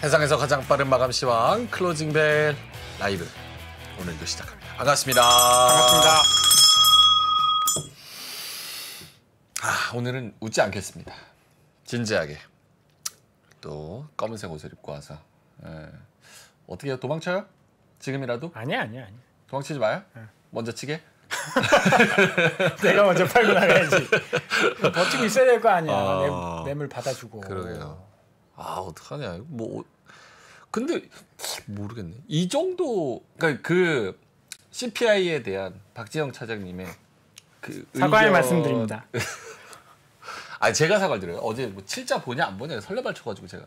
해상에서 가장 빠른 마감 시황 클로징벨 라이브 오늘도 시작합니다. 반갑습니다. 반갑습니다. 아, 오늘은 웃지 않겠습니다. 진지하게 또 검은색 옷을 입고 와서 예. 어떻게 해요? 도망쳐요? 지금이라도? 아니야 아니야 아니야. 도망치지 마요. 응. 네. 먼저 치게. 내가 먼저 팔고 나가야지. 버티고 있어야 될 거 아니야. 어... 뇌물 받아주고. 그러게요. 아 어떡하냐 뭐 어, 근데 모르겠네 이 정도 그러니까 그 CPI에 대한 박재영 차장님의 그 사과의 말씀드립니다. 아 제가 사과를 드려요. 어제 뭐 칠자 보냐 안 보냐 설레발 쳐가지고 제가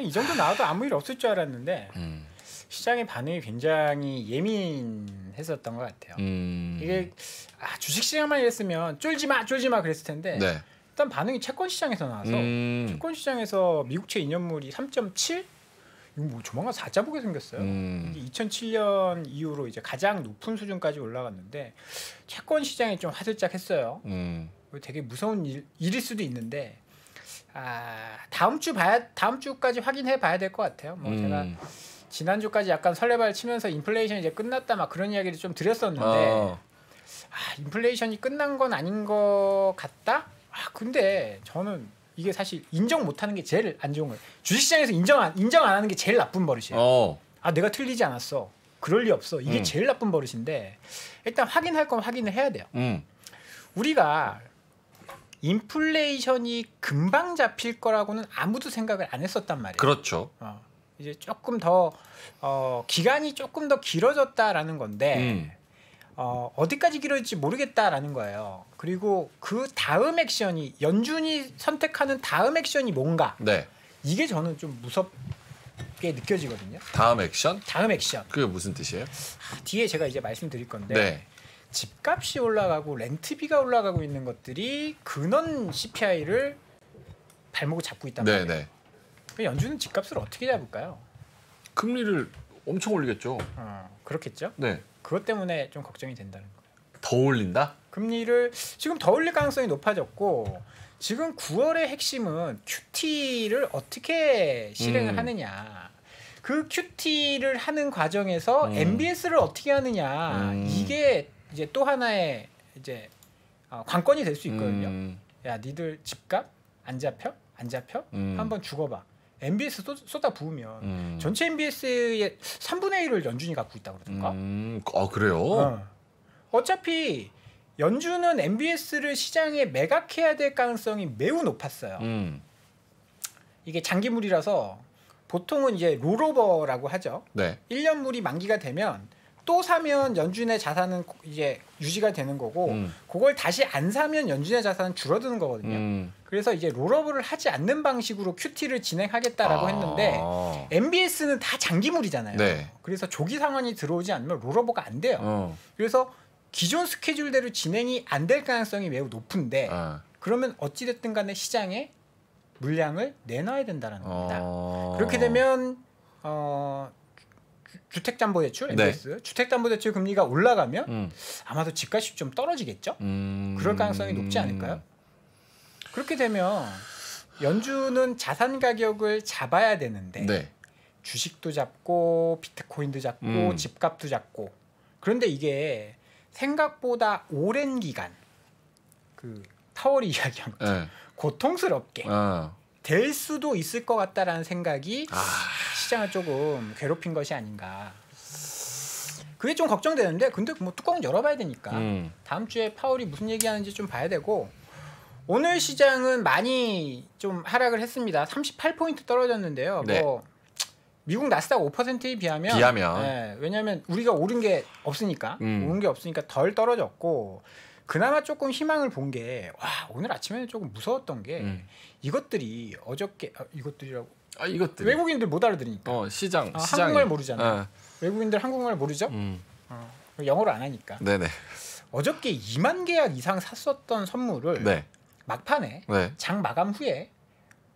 이 정도 나와도 아무 일 없을 줄 알았는데 음. 시장의 반응이 굉장히 예민했었던 것 같아요. 음. 이게 아, 주식 시장만 이랬으면 쫄지 마, 쫄지 마 그랬을 텐데 네. 일단 반응이 채권 시장에서 나와서 음. 채권 시장에서 미국채 인연물이 3.7 이거 뭐 조만간 4자 보게 생겼어요. 음. 이게 2007년 이후로 이제 가장 높은 수준까지 올라갔는데 채권 시장이 좀 화들짝했어요. 음. 뭐 되게 무서운 일, 일일 수도 있는데 아, 다음 주 봐야 다음 주까지 확인해 봐야 될 것 같아요. 뭐 음. 제가 지난주까지 약간 설레발 치면서 인플레이션 이제 끝났다 막 그런 이야기를 좀 드렸었는데 어. 아, 인플레이션이 끝난 건 아닌 것 같다. 아 근데 저는 이게 사실 인정 못하는 게 제일 안 좋은 거예요. 주식시장에서 인정 안 인정 안 하는 게 제일 나쁜 버릇이에요. 어. 아 내가 틀리지 않았어. 그럴 리 없어. 이게 음. 제일 나쁜 버릇인데 일단 확인할 건 확인을 해야 돼요. 음. 우리가 인플레이션이 금방 잡힐 거라고는 아무도 생각을 안 했었단 말이에요. 그렇죠. 어, 이제 조금 더 어, 기간이 조금 더 길어졌다라는 건데. 음. 어, 어디까지 길어질지 모르겠다라는 거예요. 그리고 그 다음 액션이 연준이 선택하는 다음 액션이 뭔가. 네. 이게 저는 좀 무섭게 느껴지거든요. 다음 액션? 다음 액션. 그게 무슨 뜻이에요? 아, 뒤에 제가 이제 말씀드릴 건데 네. 집값이 올라가고 렌트비가 올라가고 있는 것들이 근원 CPI를 발목을 잡고 있단 네, 말이에요. 네, 네. 연준은 집값을 어떻게 잡을까요? 금리를 엄청 올리겠죠. 어, 그렇겠죠. 네. 그것 때문에 좀 걱정이 된다는 거예요. 더 올린다? 금리를 지금 더 올릴 가능성이 높아졌고 지금 9월의 핵심은 큐티를 어떻게 실행을 음. 하느냐. 그큐티를 하는 과정에서 음. MBS를 어떻게 하느냐. 음. 이게 이제 또 하나의 이제 어, 관건이 될 수 있거든요. 음. 야, 니들 집값 안 잡혀? 안 잡혀? 음. 한번 죽어봐. MBS 쏟, 쏟아 부으면 음. 전체 MBS의 3분의 1을 연준이 갖고 있다 그러던가. 음, 아 그래요? 어. 어차피 연준은 MBS를 시장에 매각해야 될 가능성이 매우 높았어요. 음. 이게 장기물이라서 보통은 이제 롤오버라고 하죠. 네. 1년물이 만기가 되면 또 사면 연준의 자산은 이제 유지가 되는 거고 음. 그걸 다시 안 사면 연준의 자산은 줄어드는 거거든요. 음. 그래서 이제 롤오버를 하지 않는 방식으로 큐티를 진행하겠다라고 아. 했는데 MBS는 다 장기물이잖아요. 네. 그래서 조기 상환이 들어오지 않으면 롤오버가 안 돼요. 어. 그래서 기존 스케줄대로 진행이 안 될 가능성이 매우 높은데 아. 그러면 어찌됐든 간에 시장에 물량을 내놔야 된다는 겁니다. 어. 그렇게 되면 어, 주택담보대출 MBS 네. 주택담보대출 금리가 올라가면 음. 아마도 집값이 좀 떨어지겠죠. 음. 그럴 가능성이 높지 않을까요? 그렇게 되면 연준은 자산 가격을 잡아야 되는데 네. 주식도 잡고 비트코인도 잡고 음. 집값도 잡고 그런데 이게 생각보다 오랜 기간 그 타월이 이야기한 네. 고통스럽게 어. 될 수도 있을 것 같다라는 생각이 아... 시장을 조금 괴롭힌 것이 아닌가. 그게 좀 걱정되는데 근데 뭐 뚜껑은 열어봐야 되니까 음. 다음 주에 파월이 무슨 얘기하는지 좀 봐야 되고 오늘 시장은 많이 좀 하락을 했습니다. 38포인트 떨어졌는데요. 네. 뭐 미국 나스닥 5%에 비하면, 비하면. 네, 왜냐하면 우리가 오른 게 없으니까 음. 오른 게 없으니까 덜 떨어졌고 그나마 조금 희망을 본 게 와 오늘 아침에는 조금 무서웠던 게 음. 이것들이 어저께 아, 이것들이라고 아 이것들 외국인들 못 알아들으니까 어 시장 아, 한국말 모르잖아 어. 외국인들 한국말 모르죠 음. 어, 영어를 안 하니까 네네 어저께 2만 계약 이상 샀었던 선물을 네. 막판에 네. 장 마감 후에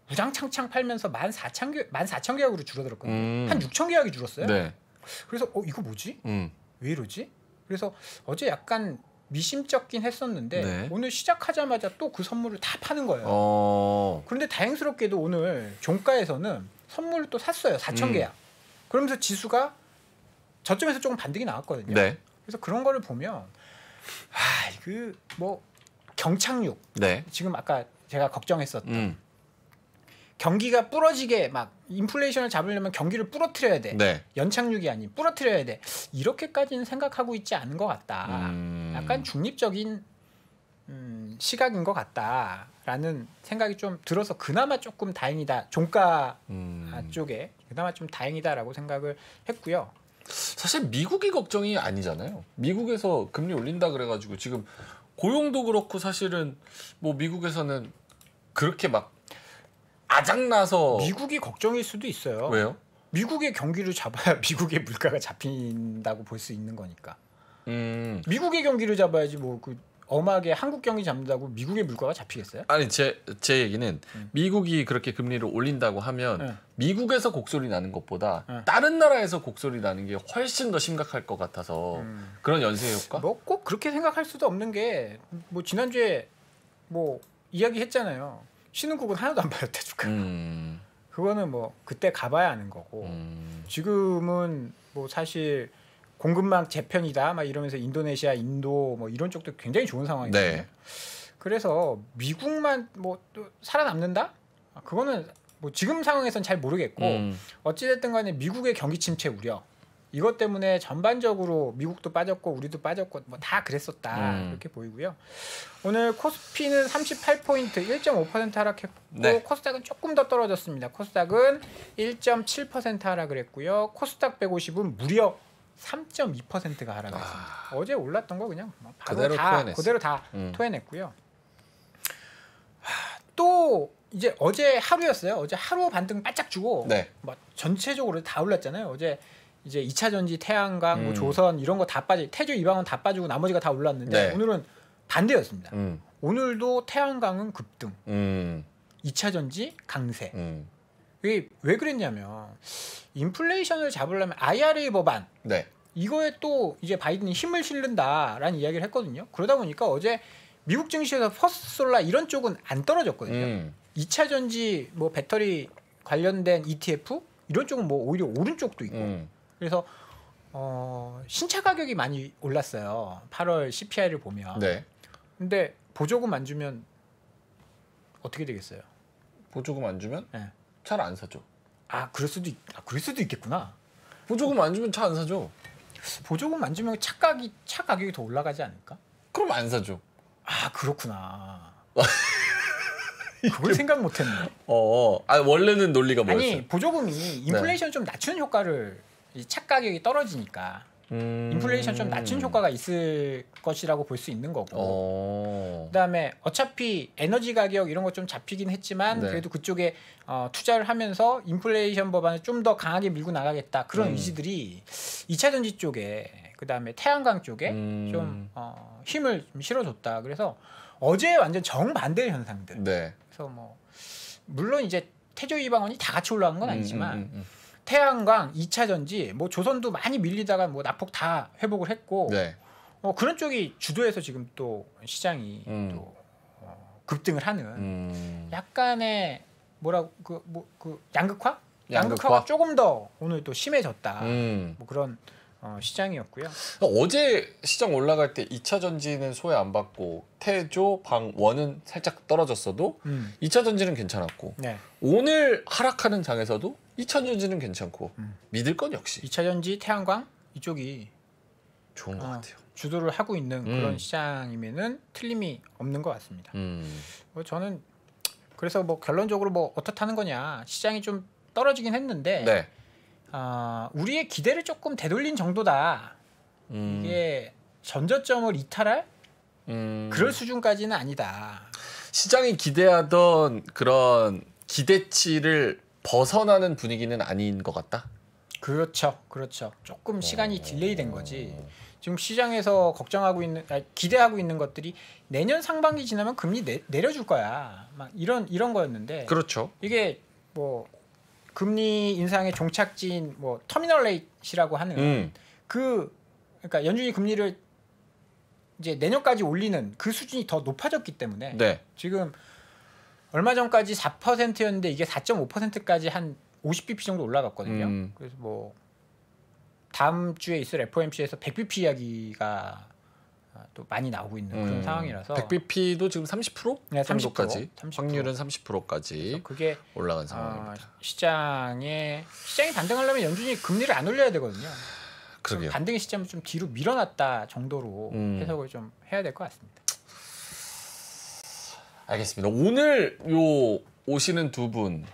무장창창 팔면서 14,000개 14,000계약으로 줄어들었거든요. 음. 한 6,000계약이 줄었어요. 네. 그래서 어 이거 뭐지? 음. 왜 이러지? 그래서 어제 약간 미심쩍긴 했었는데 네. 오늘 시작하자마자 또 그 선물을 다 파는 거예요. 어... 그런데 다행스럽게도 오늘 종가에서는 선물을 또 샀어요. 4천 음. 개야. 그러면서 지수가 저점에서 조금 반등이 나왔거든요. 네. 그래서 그런 거를 보면 아, 이거 뭐 경착륙. 네. 지금 아까 제가 걱정했었던 음. 경기가 부러지게 막 인플레이션을 잡으려면 경기를 부러뜨려야 돼. 네. 연착륙이 아닌 부러뜨려야 돼. 이렇게까지는 생각하고 있지 않은 것 같다. 음... 약간 중립적인 음, 시각인 것 같다라는 생각이 좀 들어서 그나마 조금 다행이다. 종가 음... 쪽에 그나마 좀 다행이다라고 생각을 했고요. 사실 미국이 걱정이 아니잖아요. 미국에서 금리 올린다 그래가지고 지금 고용도 그렇고 사실은 뭐 미국에서는 그렇게 막 짜장나서 미국이 걱정일 수도 있어요. 왜요? 미국의 경기를 잡아야 미국의 물가가 잡힌다고 볼 수 있는 거니까. 음. 미국의 경기를 잡아야지 뭐그 엄하게 한국 경기 잡는다고 미국의 물가가 잡히겠어요? 아니 제 제 얘기는 음. 미국이 그렇게 금리를 올린다고 하면 네. 미국에서 곡소리 나는 것보다 네. 다른 나라에서 곡소리 나는 게 훨씬 더 심각할 것 같아서 음. 그런 연쇄 효과? 뭐꼭 그렇게 생각할 수도 없는 게 뭐 지난주에 뭐 이야기했잖아요. 신흥국은 하나도 안 봐요 태주가. 음. 그거는 뭐 그때 가봐야 아는 거고 음. 지금은 뭐 사실 공급망 재편이다 막 이러면서 인도네시아, 인도 뭐 이런 쪽도 굉장히 좋은 상황이거요 네. 그래서 미국만 뭐 또 살아남는다? 아, 그거는 뭐 지금 상황에선 잘 모르겠고 음. 어찌됐든 간에 미국의 경기 침체 우려 이것 때문에 전반적으로 미국도 빠졌고 우리도 빠졌고 뭐 다 그랬었다 음. 이렇게 보이고요. 오늘 코스피는 38포인트 1.5% 하락했고 네. 코스닥은 조금 더 떨어졌습니다. 코스닥은 1.7% 하락을 했고요. 코스닥 150은 무려 3.2%가 하락했습니다. 아. 어제 올랐던 거 그냥 뭐 바로 그대로 다 토해냈어. 그대로 다 음. 토해냈고요. 또 이제 어제 하루였어요. 어제 하루 반등 바짝 주고 네. 막 뭐 전체적으로 다 올랐잖아요. 어제 이제 2차 전지, 태양광, 뭐 음. 조선 이런 거 다 빠지 태조 이방은 다 빠지고 나머지가 다 올랐는데 네. 오늘은 반대였습니다. 음. 오늘도 태양광은 급등, 음. 2차 전지 강세. 음. 이게 왜 그랬냐면 인플레이션을 잡으려면 IRA 법안 네. 이거에 또 이제 바이든이 힘을 실른다라는 이야기를 했거든요. 그러다 보니까 어제 미국 증시에서 퍼스솔라 이런 쪽은 안 떨어졌거든요. 음. 2차 전지 뭐 배터리 관련된 ETF 이런 쪽은 뭐 오히려 오른쪽도 있고 음. 그래서 어, 신차 가격이 많이 올랐어요. 8월 CPI를 보면. 네. 근데 보조금 안 주면 어떻게 되겠어요? 보조금 안 주면 네. 차를 안 사죠. 아, 그럴 수도 있, 아, 그럴 수도 있겠구나. 보조금 안 주면 차 안 사죠. 보조금 안 주면 차 가격이 차 가격이 더 올라가지 않을까? 그럼 안 사죠. 아, 그렇구나. 그걸 생각 못했네. 어, 어, 아 원래는 논리가 뭐였어 아니 보조금이 인플레이션 네. 좀 낮추는 효과를 차 가격이 떨어지니까 음... 인플레이션 좀 낮춘 효과가 있을 것이라고 볼 수 있는 거고 오... 어. 그다음에 어차피 에너지 가격 이런 거 좀 잡히긴 했지만 네. 그래도 그쪽에 어, 투자를 하면서 인플레이션 법안을 좀 더 강하게 밀고 나가겠다 그런 음... 의지들이 이차 전지 쪽에 그다음에 태양광 쪽에 음... 좀 어, 힘을 좀 실어줬다 그래서 어제 완전 정반대 현상들 네. 그래서 뭐 물론 이제 태조 이방원이 다 같이 올라간 건 음, 아니지만 음, 음, 태양광, 2차전지, 뭐 조선도 많이 밀리다가 뭐 낙폭 다 회복을 했고 네. 어, 그런 쪽이 주도해서 지금 또 시장이 음. 또 어, 급등을 하는 음. 약간의 뭐라고 그뭐그 뭐, 그 양극화? 양극화? 가 조금 더 오늘 또 심해졌다. 음. 뭐 그런 어, 시장이었고요. 어제 시장 올라갈 때 2차 전지는 소외 안 받고 태조, 방원은 살짝 떨어졌어도 음. 2차 전지는 괜찮았고 네. 오늘 하락하는 장에서도 2차 전지는 괜찮고 음. 믿을 건 역시 2차 전지, 태양광 이쪽이 좋은 것 어, 같아요. 주도를 하고 있는 음. 그런 시장이면은 틀림이 없는 것 같습니다. 음. 뭐 저는 그래서 뭐 결론적으로 뭐 어떻다는 거냐 시장이 좀 떨어지긴 했는데 네. 아, 우리의 기대를 조금 되돌린 정도다. 음. 이게 전저점을 이탈할 음. 그럴 수준까지는 아니다. 시장이 기대하던 그런 기대치를 벗어나는 분위기는 아닌 것 같다. 그렇죠, 그렇죠. 조금 어. 시간이 어... 딜레이된 거지. 지금 시장에서 걱정하고 있는, 아니, 기대하고 있는 것들이 내년 상반기 지나면 금리 내, 내려줄 거야. 막 이런 이런 거였는데. 그렇죠. 이게 뭐 금리 인상의 종착지인 뭐 터미널 레이시라고 하는 음. 그 그러니까 연준이 금리를 이제 내년까지 올리는 그 수준이 더 높아졌기 때문에 네. 지금 얼마 전까지 4%였는데 이게 4.5%까지 한 50bp 정도 올라갔거든요. 음. 그래서 뭐 다음 주에 있을 FOMC에서 100bp 이야기가 아, 또 많이 나오고 있는 그런 음, 상황이라서 100bp도 지금 30% 네, 30%, 까지 30%. 확률은 30%까지 그게 올라간 아, 상황입니다. 어, 시장에 시장이 반등하려면 연준이 금리를 안 올려야 되거든요. 그러게요. 반등의 시점을 좀 뒤로 밀어놨다 정도로 음. 해석을 좀 해야 될 것 같습니다. 알겠습니다. 오늘 요 오시는 두 분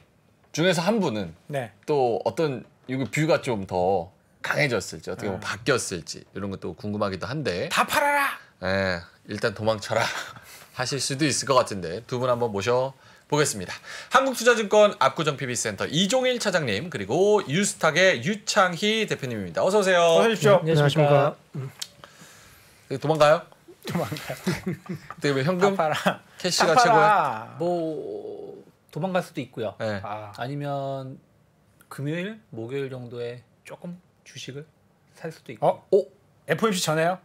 중에서 한 분은 네. 또 어떤 이거 뷰가 좀더 강해졌을지 어떻게 보면 네. 바뀌었을지 이런 것도 궁금하기도 한데 다 팔아라. 예, 일단 도망쳐라 하실 수도 있을 것 같은데 두 분 한번 모셔. 보겠습니다. 한국투자증권 압구정 PB센터 이종일 차장님 그리고 유스탁의 유창희 대표님입니다. 어서 오세요. 어서 오십시오. 네, 안녕하십니까. 네, 도망가요? 도망가요. 근데 왜 현금? 팔아. 캐시가 최고야? 뭐 도망갈 수도 있고요. 네. 아. 아니면 금요일, 목요일 정도에 조금 주식을 살 수도 있고. 어? 어? FOMC 전에요?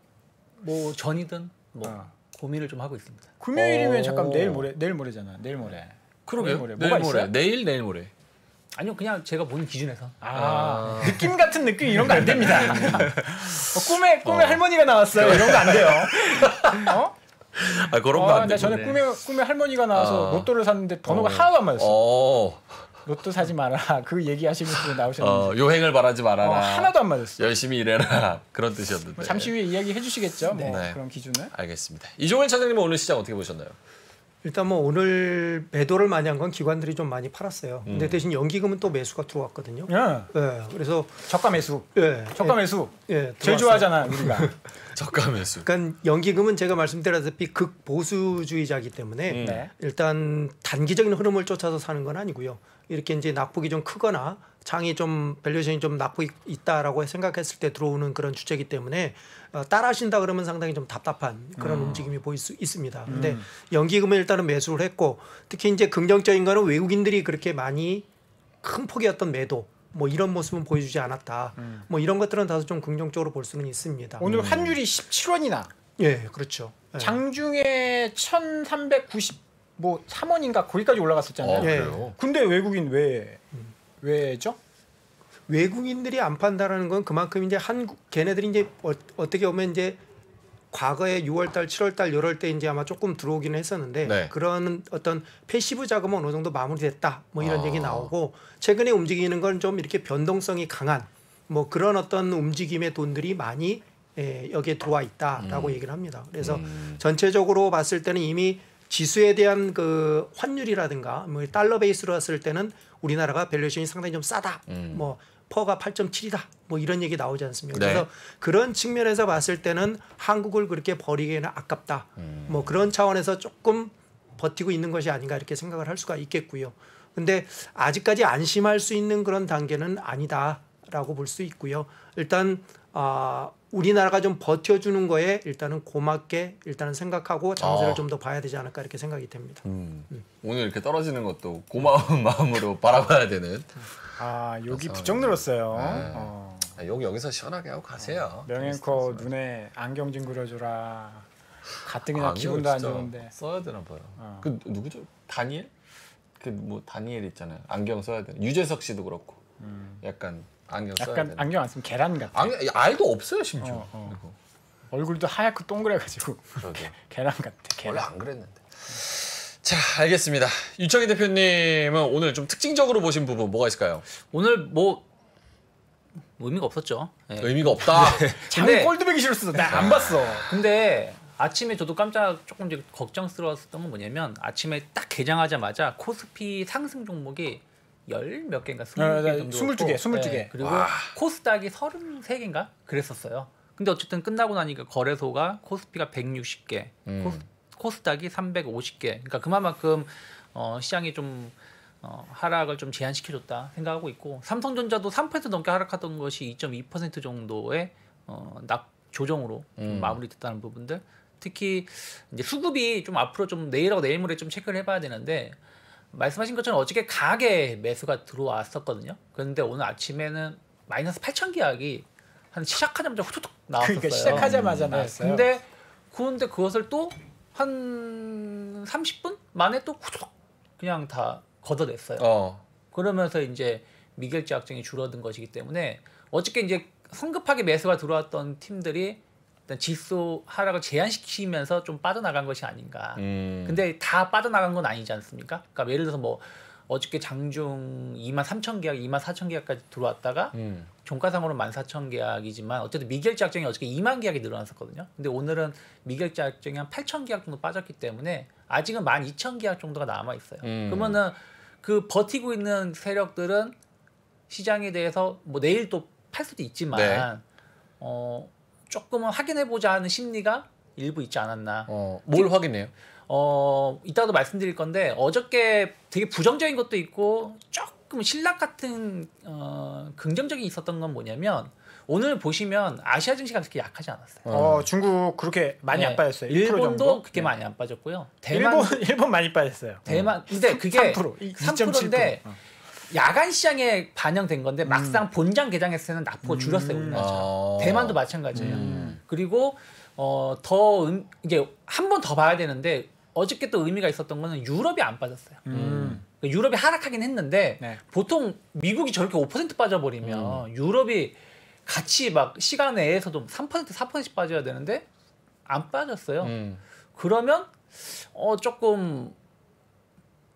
뭐 전이든 뭐 어. 고민을 좀 하고 있습니다. 금요일이면 어. 잠깐 내일 모레 내일 모레잖아. 내일 모레. 그러게요. 내일 모레. 내일 뭐가 모레. 있어요? 내일 내일 모레. 아니요, 그냥 제가 본 기준에서. 아, 아. 느낌 같은 느낌 이런 거 안 됩니다. 어, 꿈에 꿈에 어. 할머니가 나왔어요. 이런 거 안 돼요. 어? 아 그런 거 안 돼. 전에 꿈에 꿈에 할머니가 나와서 아. 로또를 샀는데 번호가 어. 하나도 안 맞았어. 어. 로또 사지 마라. 그 얘기하시면서 나오셨는데. 어, 요행을 바라지 말아라. 어, 하나도 안 맞았어요. 열심히 일해라. 그런 뜻이었는데. 뭐 잠시 후에 이야기 해주시겠죠. 뭐 네. 그런 기준을. 알겠습니다. 이종일 차장님은 오늘 시장 어떻게 보셨나요? 일단 뭐 오늘 매도를 많이 한 건 기관들이 좀 많이 팔았어요. 음. 근데 대신 연기금은 또 매수가 들어왔거든요. 예. 예. 그래서 저가 매수. 예. 저가 예, 매수. 예 제일 좋아하잖아 우리가. 저가 매수. 그러니까 연기금은 제가 말씀드렸다시피 극 보수주의자이기 때문에 음. 네. 일단 단기적인 흐름을 쫓아서 사는 건 아니고요. 이렇게 이제 낙폭이 좀 크거나 장이 좀 밸류션이 좀 낙폭이 있다라고 생각했을 때 들어오는 그런 주제이기 때문에 어, 따라하신다 그러면 상당히 좀 답답한 그런 음. 움직임이 보일 수 있습니다. 음. 근데 음. 연기금은 일단은 매수를 했고 특히 이제 긍정적인 거는 외국인들이 그렇게 많이 큰 폭이었던 매도 뭐 이런 모습은 보여주지 않았다. 음. 뭐 이런 것들은 다소 좀 긍정적으로 볼 수는 있습니다. 오늘 음. 환율이 17원이나. 예, 그렇죠. 예. 장중에 1,390뭐 참원인가 거기까지 올라갔었잖아요. 아, 근데 외국인 왜 왜죠? 외국인들이 안 판다라는 건 그만큼 이제 한국 걔네들이 이제 어, 어떻게 보면 이제 과거에 6월달, 7월달 이럴 때 이제 아마 조금 들어오기는 했었는데 네. 그런 어떤 패시브 자금은 어느 정도 마무리됐다 뭐 이런 아. 얘기 나오고 최근에 움직이는 건 좀 이렇게 변동성이 강한 뭐 그런 어떤 움직임의 돈들이 많이 예, 여기에 들어와 있다라고 음. 얘기를 합니다. 그래서 음. 전체적으로 봤을 때는 이미 지수에 대한 그 환율이라든가 뭐 달러 베이스로 했을 때는 우리나라가 밸류에이션이 상당히 좀 싸다. 음. 뭐 퍼가 8.7이다. 뭐 이런 얘기 나오지 않습니까? 네. 그래서 그런 측면에서 봤을 때는 한국을 그렇게 버리기에는 아깝다. 음. 뭐 그런 차원에서 조금 버티고 있는 것이 아닌가 이렇게 생각을 할 수가 있겠고요. 근데 아직까지 안심할 수 있는 그런 단계는 아니다라고 볼 수 있고요. 일단 아 어, 우리나라가 좀 버텨주는 거에 일단은 고맙게 일단은 생각하고 장세를 아. 좀더 봐야 되지 않을까 이렇게 생각이 됩니다. 음. 음. 오늘 이렇게 떨어지는 것도 고마운 마음으로 바라봐야 되는. 아 여기 부쩍 늘었어요. 네. 어. 아, 여기 여기서 시원하게 하고 가세요. 어, 명앵커 아, 눈에 안경 좀 그려줘라. 가뜩이나 아, 기분도 안 좋은데 써야 되나 봐요. 어. 그 누구죠? 다니엘? 그 뭐 다니엘 있잖아요. 안경 써야 되는 유재석 씨도 그렇고 음. 약간 안경 약간 되는. 안경 안 쓰면 계란 같아. 안경 알도 없어요 심지어. 어, 어. 얼굴도 하얗고 동그래가지고 계란 같아. 계란. 원래 안 그랬는데. 자, 알겠습니다. 유창희 대표님은 오늘 좀 특징적으로 보신 부분 뭐가 있을까요? 오늘 뭐 의미가 없었죠. 네. 의미가 없다. 참 네. 꼴드보기 싫었어. 나안 아. 봤어. 근데 아침에 저도 깜짝 조금 걱정스러웠던 건 뭐냐면 아침에 딱 개장하자마자 코스피 상승 종목이 열몇 개인가 스물 아, 개 아, 아, 정도 22개, 22개. 그리고 와. 코스닥이 서른 세개인가 그랬었어요. 근데 어쨌든 끝나고 나니까 거래소가 코스피가 백육십 개 음. 코스, 닥이 삼백오십 개 그러니까 그만큼 어, 시장이 좀 어, 하락을 좀 제한시켜줬다 생각하고 있고 삼성전자도 3% 넘게 하락하던 것이 2.2% 정도의 어, 낙 조정으로 음. 마무리됐다는 부분들 특히 이제 수급이 좀 앞으로 좀 내일하고 내일모레 좀 체크를 해봐야 되는데 말씀하신 것처럼 어저께 가게 매수가 들어왔었거든요. 그런데 오늘 아침에는 마이너스 8천 계약이 한 시작하자마자 후툭툭 나왔었어요. 그러니까 시작하자마자 음. 나왔어요. 근데 그런데 그것을 또 한 30분 만에 또 후툭 그냥 다 걷어냈어요. 어. 그러면서 이제 미결제 약정이 줄어든 것이기 때문에 어저께 이제 성급하게 매수가 들어왔던 팀들이 일단 질소 하락을 제한시키면서 좀 빠져나간 것이 아닌가. 음. 근데 다 빠져나간 건 아니지 않습니까? 그러니까 예를 들어서 뭐 어저께 장중 2만 3천 계약, 2만 4천 계약까지 들어왔다가 음. 종가상으로 1만 4천 계약이지만 어쨌든 미결제 약정이 어저께 2만 계약이 늘어났었거든요. 근데 오늘은 미결제 약정이 한 8천 계약 정도 빠졌기 때문에 아직은 1만 2천 계약 정도가 남아 있어요. 음. 그러면은 그 버티고 있는 세력들은 시장에 대해서 뭐 내일 또 팔 수도 있지만 네. 어 조금은 확인해보자 하는 심리가 일부 있지 않았나. 어, 뭘지 확인해요? 어, 이따도 말씀드릴 건데 어저께 되게 부정적인 것도 있고 조금 신락 같은 어, 긍정적인 있었던 건 뭐냐면 오늘 보시면 아시아 증시가 그렇게 약하지 않았어요. 어, 음. 중국 그렇게 많이 네. 안 빠졌어요. 일본도 그렇게 네. 많이 안 빠졌고요. 대만 일본, 일본 많이 빠졌어요. 대만 어. 근데 그게 3%, 3%인데 2.7%. 야간 시장에 반영된 건데 음. 막상 본장 개장했을 때는 납포 음. 줄였어요 우리나라. 아. 대만도 마찬가지예요. 음. 그리고 어, 더 음, 이게 한 번 더 봐야 되는데 어저께 또 의미가 있었던 거는 유럽이 안 빠졌어요. 음. 그러니까 유럽이 하락하긴 했는데 네. 보통 미국이 저렇게 5% 빠져버리면 음. 유럽이 같이 막 시간 내에서도 3% 4%씩 빠져야 되는데 안 빠졌어요. 음. 그러면 어 조금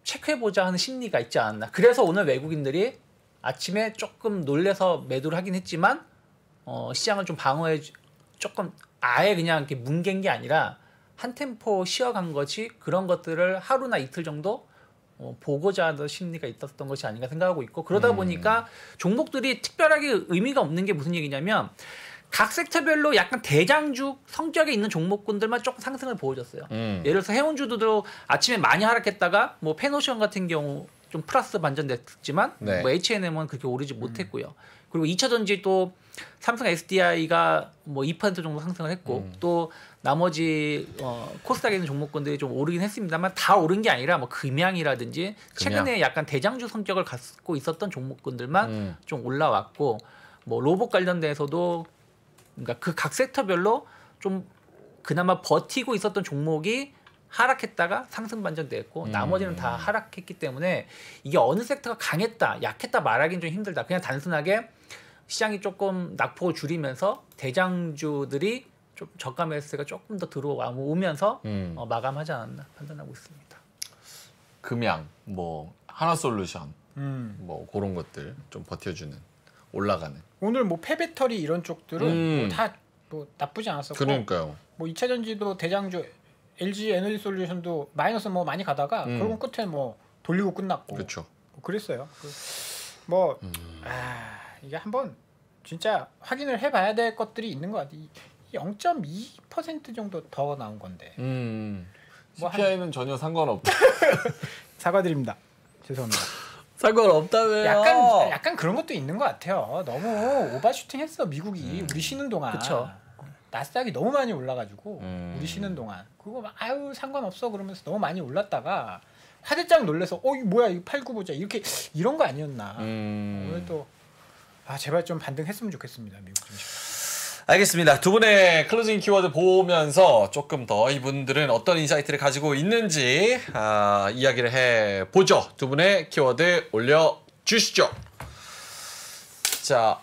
체크해보자 하는 심리가 있지 않았나. 그래서 오늘 외국인들이 아침에 조금 놀래서 매도를 하긴 했지만 어, 시장을 좀 방어해 조금 아예 그냥 이렇게 뭉갠 게 아니라 한 템포 쉬어간 것이 그런 것들을 하루나 이틀 정도 어, 보고자 하는 심리가 있었던 것이 아닌가 생각하고 있고 그러다 음. 보니까 종목들이 특별하게 의미가 없는 게 무슨 얘기냐면 각 섹터별로 약간 대장주 성격에 있는 종목군들만 조금 상승을 보여줬어요. 음. 예를 들어서 해운주도 아침에 많이 하락했다가 뭐 페노션 같은 경우 좀 플러스 반전됐지만 네. 뭐 H&M은 그렇게 오르지 음. 못했고요. 그리고 2차전지 또 삼성 SDI가 뭐 2% 정도 상승을 했고 음. 또 나머지 어, 코스닥에 있는 종목군들이 좀 오르긴 했습니다만 다 오른 게 아니라 뭐 금양이라든지 금양. 최근에 약간 대장주 성격을 갖고 있었던 종목군들만 음. 좀 올라왔고 뭐 로봇 관련돼서도 그러니까 그각 섹터별로 좀 그나마 버티고 있었던 종목이 하락했다가 상승 반전됐고 음. 나머지는 다 하락했기 때문에 이게 어느 섹터가 강했다 약했다 말하기는 좀 힘들다 그냥 단순하게 시장이 조금 낙폭을 줄이면서 대장주들이 좀 저가 매수세가 조금 더 들어오면서 음. 어, 마감하지 않았나 판단하고 있습니다. 금양, 뭐 하나솔루션, 음. 뭐 그런 것들 좀 버텨주는. 올라가는. 오늘 뭐 폐배터리 이런 쪽들은 음. 다뭐 뭐 나쁘지 않았었고. 그러니까요. 뭐이차 전지도 대장주 LG 에너지 솔루션도 마이너스 뭐 많이 가다가 음. 결국 끝에 뭐 돌리고 끝났고. 그렇죠. 뭐 그랬어요. 그 뭐 음. 아, 이게 한번 진짜 확인을 해 봐야 될 것들이 있는 것 같아. 0.2% 정도 더 나온 건데. 음. 음. 뭐 CPI는 한... 전혀 상관없다. 사과드립니다. 죄송합니다. 상관없다며요. 약간 약간 그런 것도 있는 것 같아요. 너무 오버슈팅했어 미국이 음. 우리 쉬는 동안. 그쵸. 나스닥이 너무 많이 올라가지고 음. 우리 쉬는 동안 그거 막 아유 상관없어 그러면서 너무 많이 올랐다가 화들짝 놀래서 어이 뭐야 이거 팔고 보자 이렇게 이런 거 아니었나 음. 오늘 또 아 제발 좀 반등했으면 좋겠습니다 미국 증시. 알겠습니다. 두 분의 클로징 키워드 보면서 조금 더 이분들은 어떤 인사이트를 가지고 있는지 아, 이야기를 해보죠. 두 분의 키워드 올려주시죠. 자,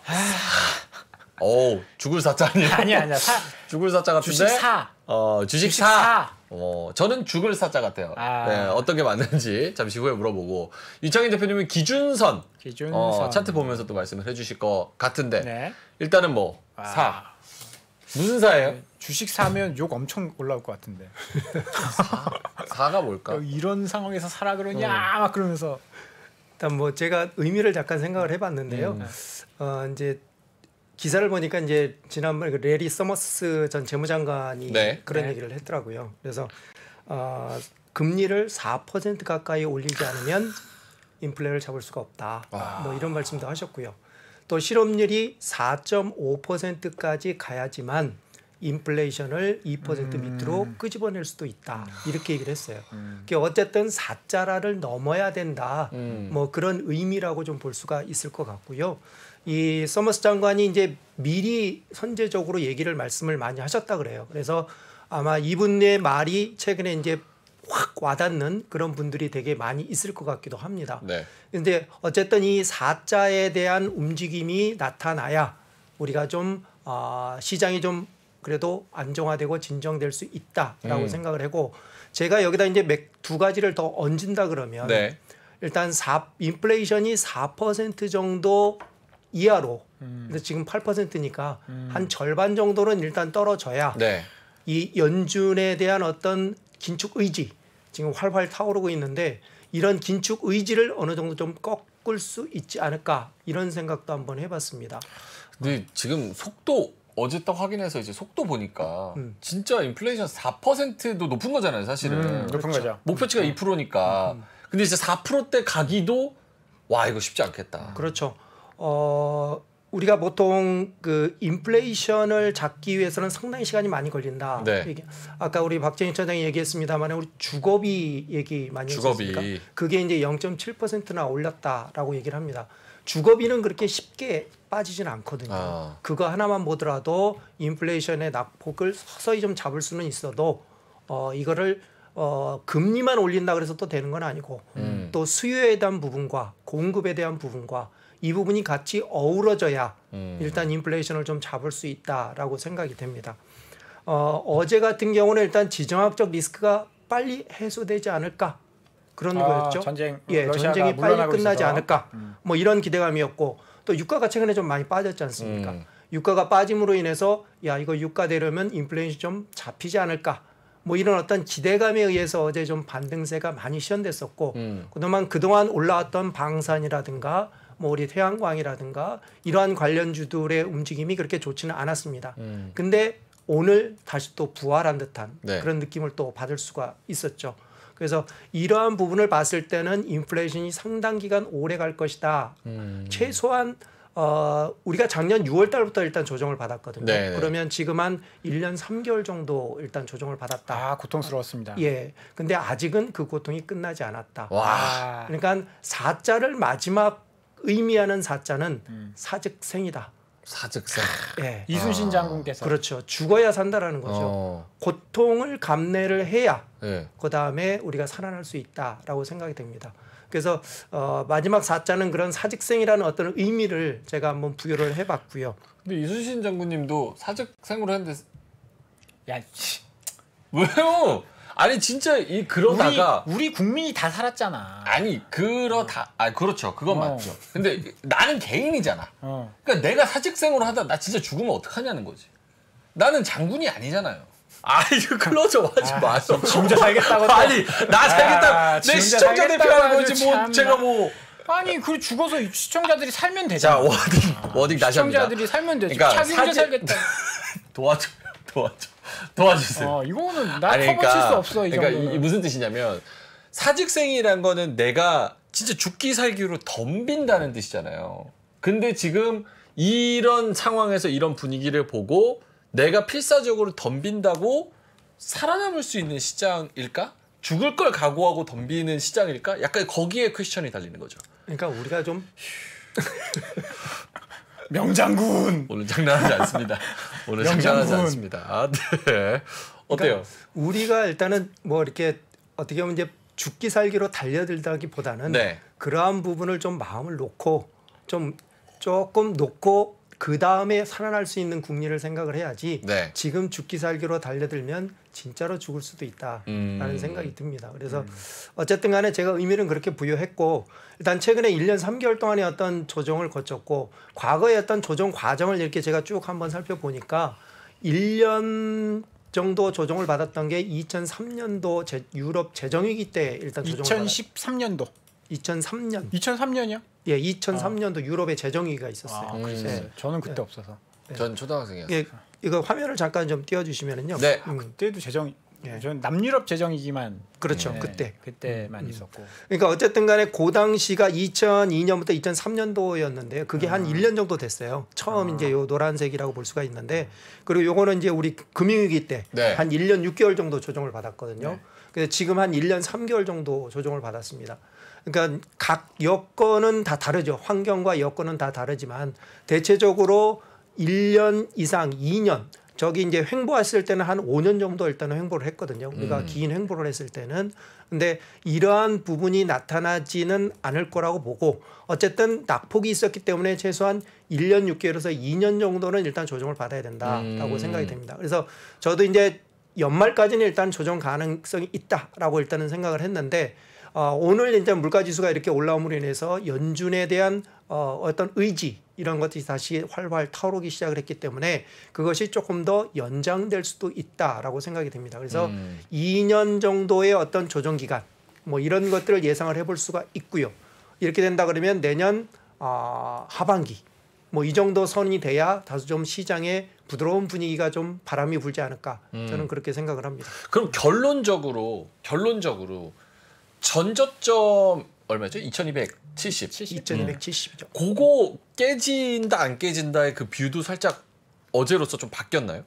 오 죽을 사자 아니에 아니야 아니야 사 죽을 사자 같은데 주식 사. 어 주식, 주식 사. 사. 어 저는 죽을 사자 같아요. 아. 네 어떤 게 맞는지 잠시 후에 물어보고 이창인 대표님은 기준선 기준선 어, 차트 보면서 또 말씀을 해주실 것 같은데 네. 일단은 뭐사 아. 무슨 사예요? 네, 주식 사면 욕 엄청 올라올 것 같은데. 사? 가 뭘까? 이런 상황에서 사라 그러냐 어. 막 그러면서. 일단 뭐 제가 의미를 잠깐 생각을 해봤는데요. 음. 어 이제 기사를 보니까 이제 지난번 에그 레리 서머스 전 재무장관이 네. 그런 네. 얘기를 했더라고요. 그래서 어, 금리를 4% 가까이 올리지 않으면 인플레를 잡을 수가 없다. 와. 뭐 이런 말씀도 하셨고요. 또 실업률이 4.5%까지 가야지만 인플레이션을 2% 음. 밑으로 끄집어낼 수도 있다 이렇게 얘기를 했어요. 음. 그게 그러니까 어쨌든 4자라를 넘어야 된다 음. 뭐 그런 의미라고 좀 볼 수가 있을 것 같고요. 이 서머스 장관이 이제 미리 선제적으로 얘기를 말씀을 많이 하셨다 그래요. 그래서 아마 이분의 말이 최근에 이제 확 와닿는 그런 분들이 되게 많이 있을 것 같기도 합니다. 네. 근데 어쨌든 이 사자에 대한 움직임이 나타나야 우리가 좀 어, 시장이 좀 그래도 안정화되고 진정될 수 있다라고 음. 생각을 하고 제가 여기다 이제 두 가지를 더 얹는다 그러면 네. 일단 4 인플레이션이 4% 정도 이하로 음. 근데 지금 8%니까 음. 한 절반 정도는 일단 떨어져야 네. 이 연준에 대한 어떤 긴축 의지 지금 활활 타오르고 있는데 이런 긴축 의지를 어느 정도 좀 꺾을 수 있지 않을까 이런 생각도 한번 해봤습니다. 근데 지금 속도 어제 딱 확인해서 이제 속도 보니까 음. 진짜 인플레이션 4%도 높은 거잖아요, 사실은. 음, 그렇죠? 높은 그렇죠. 거죠. 목표치가 음. 2%니까. 음, 음. 근데 이제 4%대 가기도 와 이거 쉽지 않겠다. 그렇죠. 어 우리가 보통 그 인플레이션을 잡기 위해서는 상당히 시간이 많이 걸린다. 네. 아까 우리 박재인 차장이 얘기했습니다만 우리 주거비 얘기 많이 주거비. 했습니까? 그게 이제 0.7%나 올랐다라고 얘기를 합니다. 주거비는 그렇게 쉽게 빠지진 않거든요. 아. 그거 하나만 보더라도 인플레이션의 낙폭을 서서히 좀 잡을 수는 있어도 어 이거를 어, 금리만 올린다 그래서 또 되는 건 아니고 음. 또 수요에 대한 부분과 공급에 대한 부분과 이 부분이 같이 어우러져야 음. 일단 인플레이션을 좀 잡을 수 있다라고 생각이 됩니다. 어, 어제 같은 경우는 일단 지정학적 리스크가 빨리 해소되지 않을까 그런 아, 거였죠. 전쟁, 예, 전쟁이 빨리 끝나지 있어서. 않을까 음. 뭐 이런 기대감이었고 또 유가가 최근에 좀 많이 빠졌지 않습니까? 음. 유가가 빠짐으로 인해서 야 이거 유가 되려면 인플레이션 좀 잡히지 않을까 뭐 이런 어떤 기대감에 의해서 어제 좀 반등세가 많이 시연됐었고 음. 그동안 그동안 올라왔던 방산이라든가 뭐 우리 태양광이라든가 이러한 관련주들의 움직임이 그렇게 좋지는 않았습니다. 음. 근데 오늘 다시 또 부활한 듯한 네. 그런 느낌을 또 받을 수가 있었죠. 그래서 이러한 부분을 봤을 때는 인플레이션이 상당 기간 오래 갈 것이다. 음. 최소한 어, 우리가 작년 6월 달부터 일단 조정을 받았거든요. 네네. 네. 그러면 지금 한 1년 3개월 정도 일단 조정을 받았다. 아, 고통스러웠습니다. 예. 근데 아직은 그 고통이 끝나지 않았다. 와. 아, 그러니까 사자를 마지막 의미하는 사자는 음. 사즉생이다. 사즉생. 예. 이순신 아. 장군께서 그렇죠. 죽어야 산다라는 거죠. 어. 고통을 감내를 해야 예. 그다음에 우리가 살아날 수 있다라고 생각이 됩니다. 그래서 어, 마지막 사자는 그런 사직생이라는 어떤 의미를 제가 한번 부여를 해봤고요. 근데 이순신 장군님도 사직생으로 했는데 야 씨. 왜요? 아니 진짜 이 그러다가 우리, 우리, 국민이 다 살았잖아. 아니 그러다 아 그렇죠 그건 어. 맞죠. 근데 나는 개인이잖아. 어. 그러니까 내가 사직생으로 하다 나 진짜 죽으면 어떡하냐는 거지. 나는 장군이 아니잖아요. 아 이거 클로즈 하지 아, 마요. 지자 살겠다고. 아니 나 아, 살겠다. 아, 내 시청자들 피하는 거지 뭐 참나. 제가 뭐. 아니 그 죽어서 시청자들이 살면 되잖아. 자 워딩 워딩 다시 합니다. 시청자들이 살면 되죠. 그러니까 사지... 살겠다. 도와줘 도와줘 도와주세요. 어, 이거는 나 아니, 그러니까, 수 없어. 이 그러니까 이, 무슨 뜻이냐면 사직생이란 거는 내가 진짜 죽기 살기로 덤빈다는 뜻이잖아요. 근데 지금 이런 상황에서 이런 분위기를 보고 내가 필사적으로 덤빈다고 살아남을 수 있는 시장일까? 죽을 걸 각오하고 덤비는 시장일까? 약간 거기에 퀘스천이 달리는 거죠. 그러니까 우리가 좀 명장군 오늘 장난하지 않습니다. 오늘 명장군. 장난하지 않습니다. 아, 네. 그러니까 어때요? 그러니까 우리가 일단은 뭐 이렇게 어떻게 보면 이제 죽기 살기로 달려들다기보다는 네. 그러한 부분을 좀 마음을 놓고 좀 조금 놓고 그 다음에 살아날 수 있는 국리를 생각을 해야지 네. 지금 죽기 살기로 달려들면 진짜로 죽을 수도 있다라는 음. 생각이 듭니다. 그래서 음. 어쨌든 간에 제가 의미는 그렇게 부여했고 일단 최근에 1년 3개월 동안의 어떤 조정을 거쳤고 과거의 어떤 조정 과정을 이렇게 제가 쭉 한번 살펴보니까 1년 정도 조정을 받았던 게 2003년도 제, 유럽 재정위기 때 일단 조정을 2013년도 받았... 2003년. 2003년이요? 예, 2003년도 아. 유럽에 재정위기가 있었어요. 아, 음. 예. 저는 그때 예. 없어서. 예. 전 초등학생이었어요. 예, 이거 화면을 잠깐 좀 띄워주시면은요. 네. 음. 그때도 재정. 예. 저 남유럽 재정위기만 그렇죠 예. 그때 그때만 음. 있었고 그러니까 어쨌든간에 고 당시가 2002년부터 2003년도였는데 그게 음. 한 1년 아. 정도 됐어요 처음 아. 이제 요 노란색이라고 볼 수가 있는데 그리고 요거는 이제 우리 금융위기 때한 네. 1년 6개월 정도 조정을 받았거든요 네. 근데 지금 한 1년 3개월 정도 조정을 받았습니다 그러니까 각 여건은 다 다르죠. 환경과 여건은 다 다르지만 대체적으로 1년 이상 2년 저기 이제 횡보했을 때는 한 5년 정도 일단은 횡보를 했거든요. 우리가 음. 긴 횡보를 했을 때는 근데 이러한 부분이 나타나지는 않을 거라고 보고 어쨌든 낙폭이 있었기 때문에 최소한 1년 6개월에서 2년 정도는 일단 조정을 받아야 된다라고 음. 생각이 됩니다. 그래서 저도 이제 연말까지는 일단 조정 가능성이 있다라고 일단은 생각을 했는데 어, 오늘 이제 물가지수가 이렇게 올라옴으로 인해서 연준에 대한 어, 어떤 의지 이런 것들이 다시 활활 타오르기 시작을 했기 때문에 그것이 조금 더 연장될 수도 있다라고 생각이 됩니다. 그래서 음. 2년 정도의 어떤 조정 기간 뭐 이런 것들을 예상을 해볼 수가 있고요. 이렇게 된다 그러면 내년 어, 하반기 뭐 이 정도 선이 돼야 다소 좀 시장에 부드러운 분위기가 좀 바람이 불지 않을까 저는 음. 그렇게 생각을 합니다. 그럼 결론적으로 결론적으로 전저점 얼마죠? 2270. 2270이죠. 그거 깨진다 안 깨진다의 그 뷰도 살짝 어제로서 좀 바뀌었나요?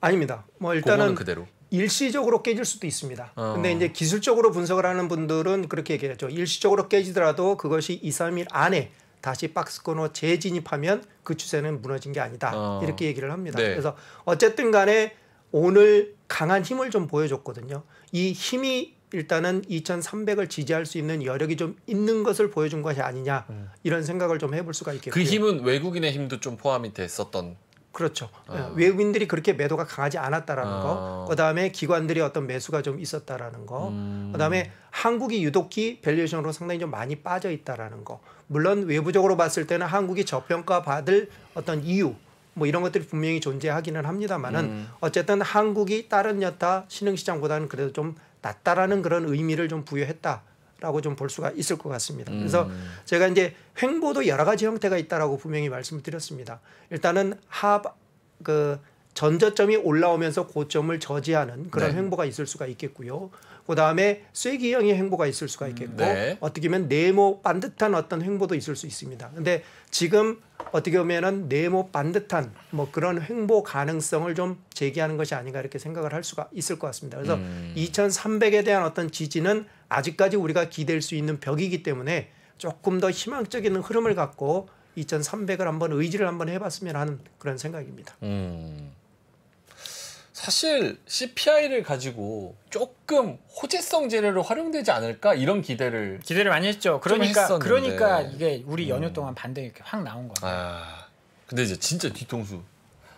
아닙니다. 뭐 일단은 그대로. 일시적으로 깨질 수도 있습니다. 어. 근데 이제 기술적으로 분석을 하는 분들은 그렇게 얘기하죠. 일시적으로 깨지더라도 그것이 2, 3일 안에 다시 박스권으로 재진입하면 그 추세는 무너진 게 아니다. 어. 이렇게 얘기를 합니다. 네. 그래서 어쨌든 간에 오늘 강한 힘을 좀 보여줬거든요. 이 힘이 일단은 2,300을 지지할 수 있는 여력이 좀 있는 것을 보여준 것이 아니냐 음. 이런 생각을 좀 해볼 수가 있겠고요. 그 힘은 외국인의 힘도 좀 포함이 됐었던. 그렇죠. 어. 외국인들이 그렇게 매도가 강하지 않았다라는 어. 거. 그다음에 기관들이 어떤 매수가 좀 있었다라는 거. 음. 그다음에 한국이 유독히 밸류에이션으로 상당히 좀 많이 빠져 있다라는 거. 물론 외부적으로 봤을 때는 한국이 저평가 받을 어떤 이유 뭐 이런 것들이 분명히 존재하기는 합니다만은 음. 어쨌든 한국이 다른 여타 신흥시장보다는 그래도 좀 낮다라는 그런 의미를 좀 부여했다. 라고 좀 볼 수가 있을 것 같습니다. 그래서 음. 제가 이제 횡보도 여러 가지 형태가 있다라고 분명히 말씀을 드렸습니다. 일단은 하그 전저점이 올라오면서 고점을 저지하는 그런 네. 횡보가 있을 수가 있겠고요. 그다음에 쐐기형의 행보가 있을 수가 있겠고 음, 네. 어떻게 보면 네모 반듯한 어떤 행보도 있을 수 있습니다. 근데 지금 어떻게 보면은 네모 반듯한 뭐 그런 횡보 가능성을 좀 제기하는 것이 아닌가 이렇게 생각을 할 수가 있을 것 같습니다. 그래서 음. 2,300에 대한 어떤 지지는 아직까지 우리가 기댈 수 있는 벽이기 때문에 조금 더 희망적인 흐름을 갖고 2,300을 한번 의지를 한번 해봤으면 하는 그런 생각입니다. 음. 사실 CPI를 가지고 조금 호재성 재료로 활용되지 않을까 이런 기대를 기대를 많이 했죠. 그러니까 그러니까 음. 이게 우리 연휴 동안 반대 이렇게 확 나온 거예요. 아, 근데 이제 진짜 뒤통수.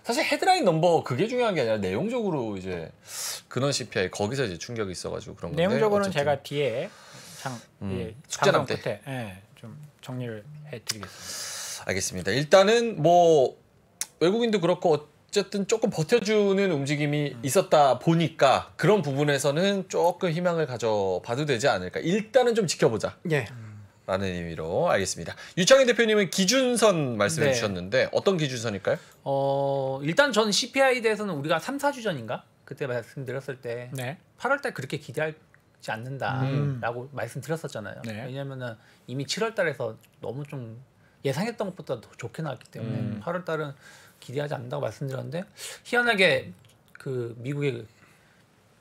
사실 헤드라인 넘버 그게 중요한 게 아니라 내용적으로 이제 근원 CPI 거기서 이제 충격이 있어가지고 그런 건데 내용적으로는 어쨌든. 제가 뒤에 장 음, 예, 숙제남 때끝 예, 좀 정리를 해드리겠습니다. 알겠습니다. 일단은 뭐 외국인도 그렇고 어쨌든 조금 버텨주는 움직임이 음. 있었다 보니까 그런 부분에서는 조금 희망을 가져봐도 되지 않을까. 일단은 좀 지켜보자. 예. 라는 의미로 알겠습니다. 유창희 대표님은 기준선 말씀해 네. 주셨는데 어떤 기준선일까요? 어, 일단 전 CPI 대해서는 우리가 3, 4주 전인가? 그때 말씀드렸을 때 네. 8월 달 그렇게 기대하지 않는다라고 음. 말씀드렸었잖아요. 네. 왜냐면은 이미 7월 달에서 너무 좀 예상했던 것보다 더 좋게 나왔기 때문에 음. 8월 달은 기대하지 않는다고 말씀드렸는데 희한하게 그 미국의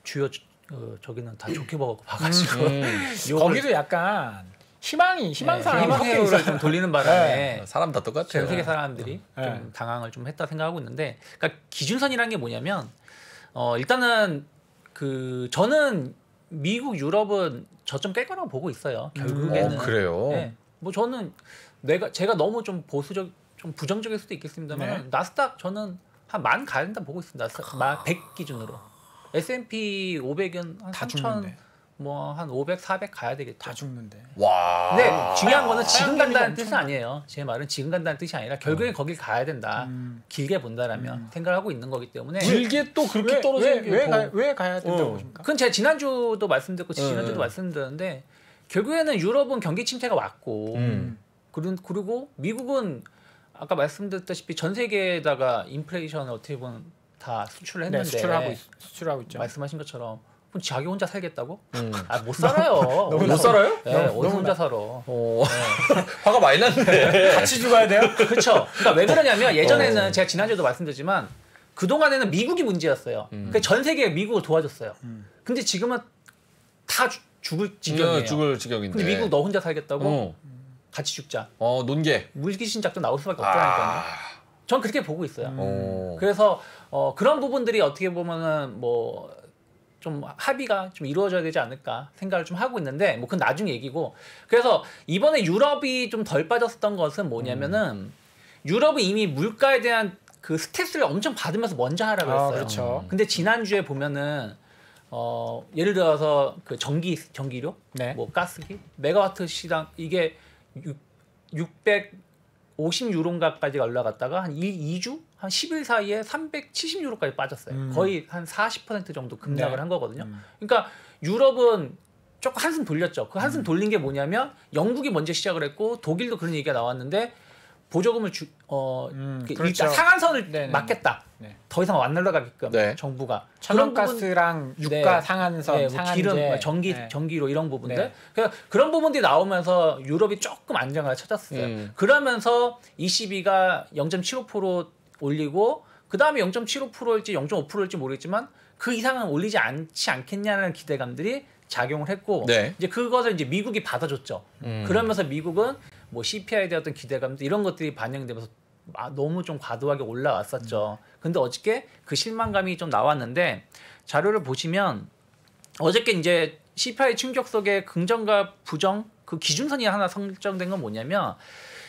주요 어, 저기는 다 좋게 음, 봐가지고 음, 음. 거기도 약간 희망이 희망사람 네, 희망 돌리는 바람에 네. 사람 다 똑같아요. 전 세계 사람들이 음. 네. 좀 당황을 좀 했다 생각하고 있는데, 그러니까 기준선이라는 게 뭐냐면 어, 일단은 그 저는 미국 유럽은 저점 깰 거라고 보고 있어요. 음. 결국에는 음, 어, 그래요. 네. 뭐 저는 내가 제가 너무 좀 보수적 좀 부정적일 수도 있겠습니다만 네. 나스닥 저는 한 만가 간다 보고 있습니다. 나스닥 100 아. 기준으로. S&P 500은 한 3천 뭐한 500, 400 가야 되겠죠. 다 죽는데. 와. 네, 중요한 거는 아, 지금 간다는 뜻은 아니에요. 제 말은 지금 간다는 뜻이 아니라 결국엔 어. 거길 가야 된다. 음. 길게 본다라면 음. 생각하고 있는 거기 때문에 길게 또 그렇게 왜, 떨어지는 왜, 왜, 왜 가야 된다고 어. 보십니까? 그건 제가 지난주도 말씀드렸고 네. 지난주도 말씀드렸는데 결국에는 유럽은 경기 침체가 왔고 음. 그리고 미국은 아까 말씀드렸다시피 전 세계에다가 인플레이션을 어떻게 보면 다 수출을 네, 했는데 네, 수출하고 있, 수출하고 있죠. 말씀하신 것처럼 그럼 자기 혼자 살겠다고? 음. 아못 살아요. 너무, 못 살아요? 네, 네, 어디 혼자 나... 살아. 어. 네. 화가 많이 났는데. 같이 죽어야 돼요? 그렇죠. 그러니까 왜 그러냐면 예전에는 어. 제가 지난주에도 말씀드렸지만 그 동안에는 미국이 문제였어요. 음. 그러니까 전세계 미국을 도와줬어요. 음. 근데 지금은 다 주, 죽을 네, 지경이에요. 죽을 지경인데. 근데 미국 너 혼자 살겠다고? 어. 음. 같이 죽자. 어 논개. 물귀신 작전 나올 수밖에 없다니까요. 아... 전 그렇게 보고 있어요. 음. 어. 그래서 어, 그런 부분들이 어떻게 보면은 뭐. 좀 합의가 좀 이루어져야 되지 않을까 생각을 좀 하고 있는데 뭐 그건 나중 얘기고 그래서 이번에 유럽이 좀 덜 빠졌었던 것은 뭐냐면은 음. 유럽은 이미 물가에 대한 그 스텝스를 엄청 받으면서 먼저 하라고 랬어요 아, 그렇죠. 음. 근데 지난주에 보면은 어 예를 들어서 그 전기 전기료, 네. 뭐 가스기, 메가와트 시당 이게 650유로인가까지 가 올라갔다가 한 1, 2주? 한 10일 사이에 370유로까지 빠졌어요. 음. 거의 한 40% 정도 급락을 네. 한 거거든요. 음. 그러니까 유럽은 조금 한숨 돌렸죠. 그 한숨 음. 돌린 게 뭐냐면 영국이 먼저 시작을 했고 독일도 그런 얘기가 나왔는데 보조금을 주, 어, 음, 그 그렇죠. 그러니까 상한선을 네네. 네, 네. 막겠다. 네. 더 이상 안 올라가게끔 네. 정부가 천연가스랑 유가 네. 상한선, 네, 뭐 기름, 뭐 전기, 네. 전기로 이런 부분들 네. 그래서 그런 부분들이 나오면서 유럽이 조금 안정을 찾았어요. 음. 그러면서 ECB가 0.75% 올리고 그 다음에 0.75%일지 0.5%일지 모르겠지만 그 이상은 올리지 않지 않겠냐는 기대감들이 작용을 했고 이제 그것을 이제 미국이 받아줬죠. 음. 그러면서 미국은 뭐 CPI에 대한 어 기대감들 이런 것들이 반영되면서 아, 너무 좀 과도하게 올라왔었죠. 음. 근데 어저께 그 실망감이 좀 나왔는데 자료를 보시면 어저께 이제 CPI 충격 속에 긍정과 부정 그 기준선이 하나 설정된 건 뭐냐면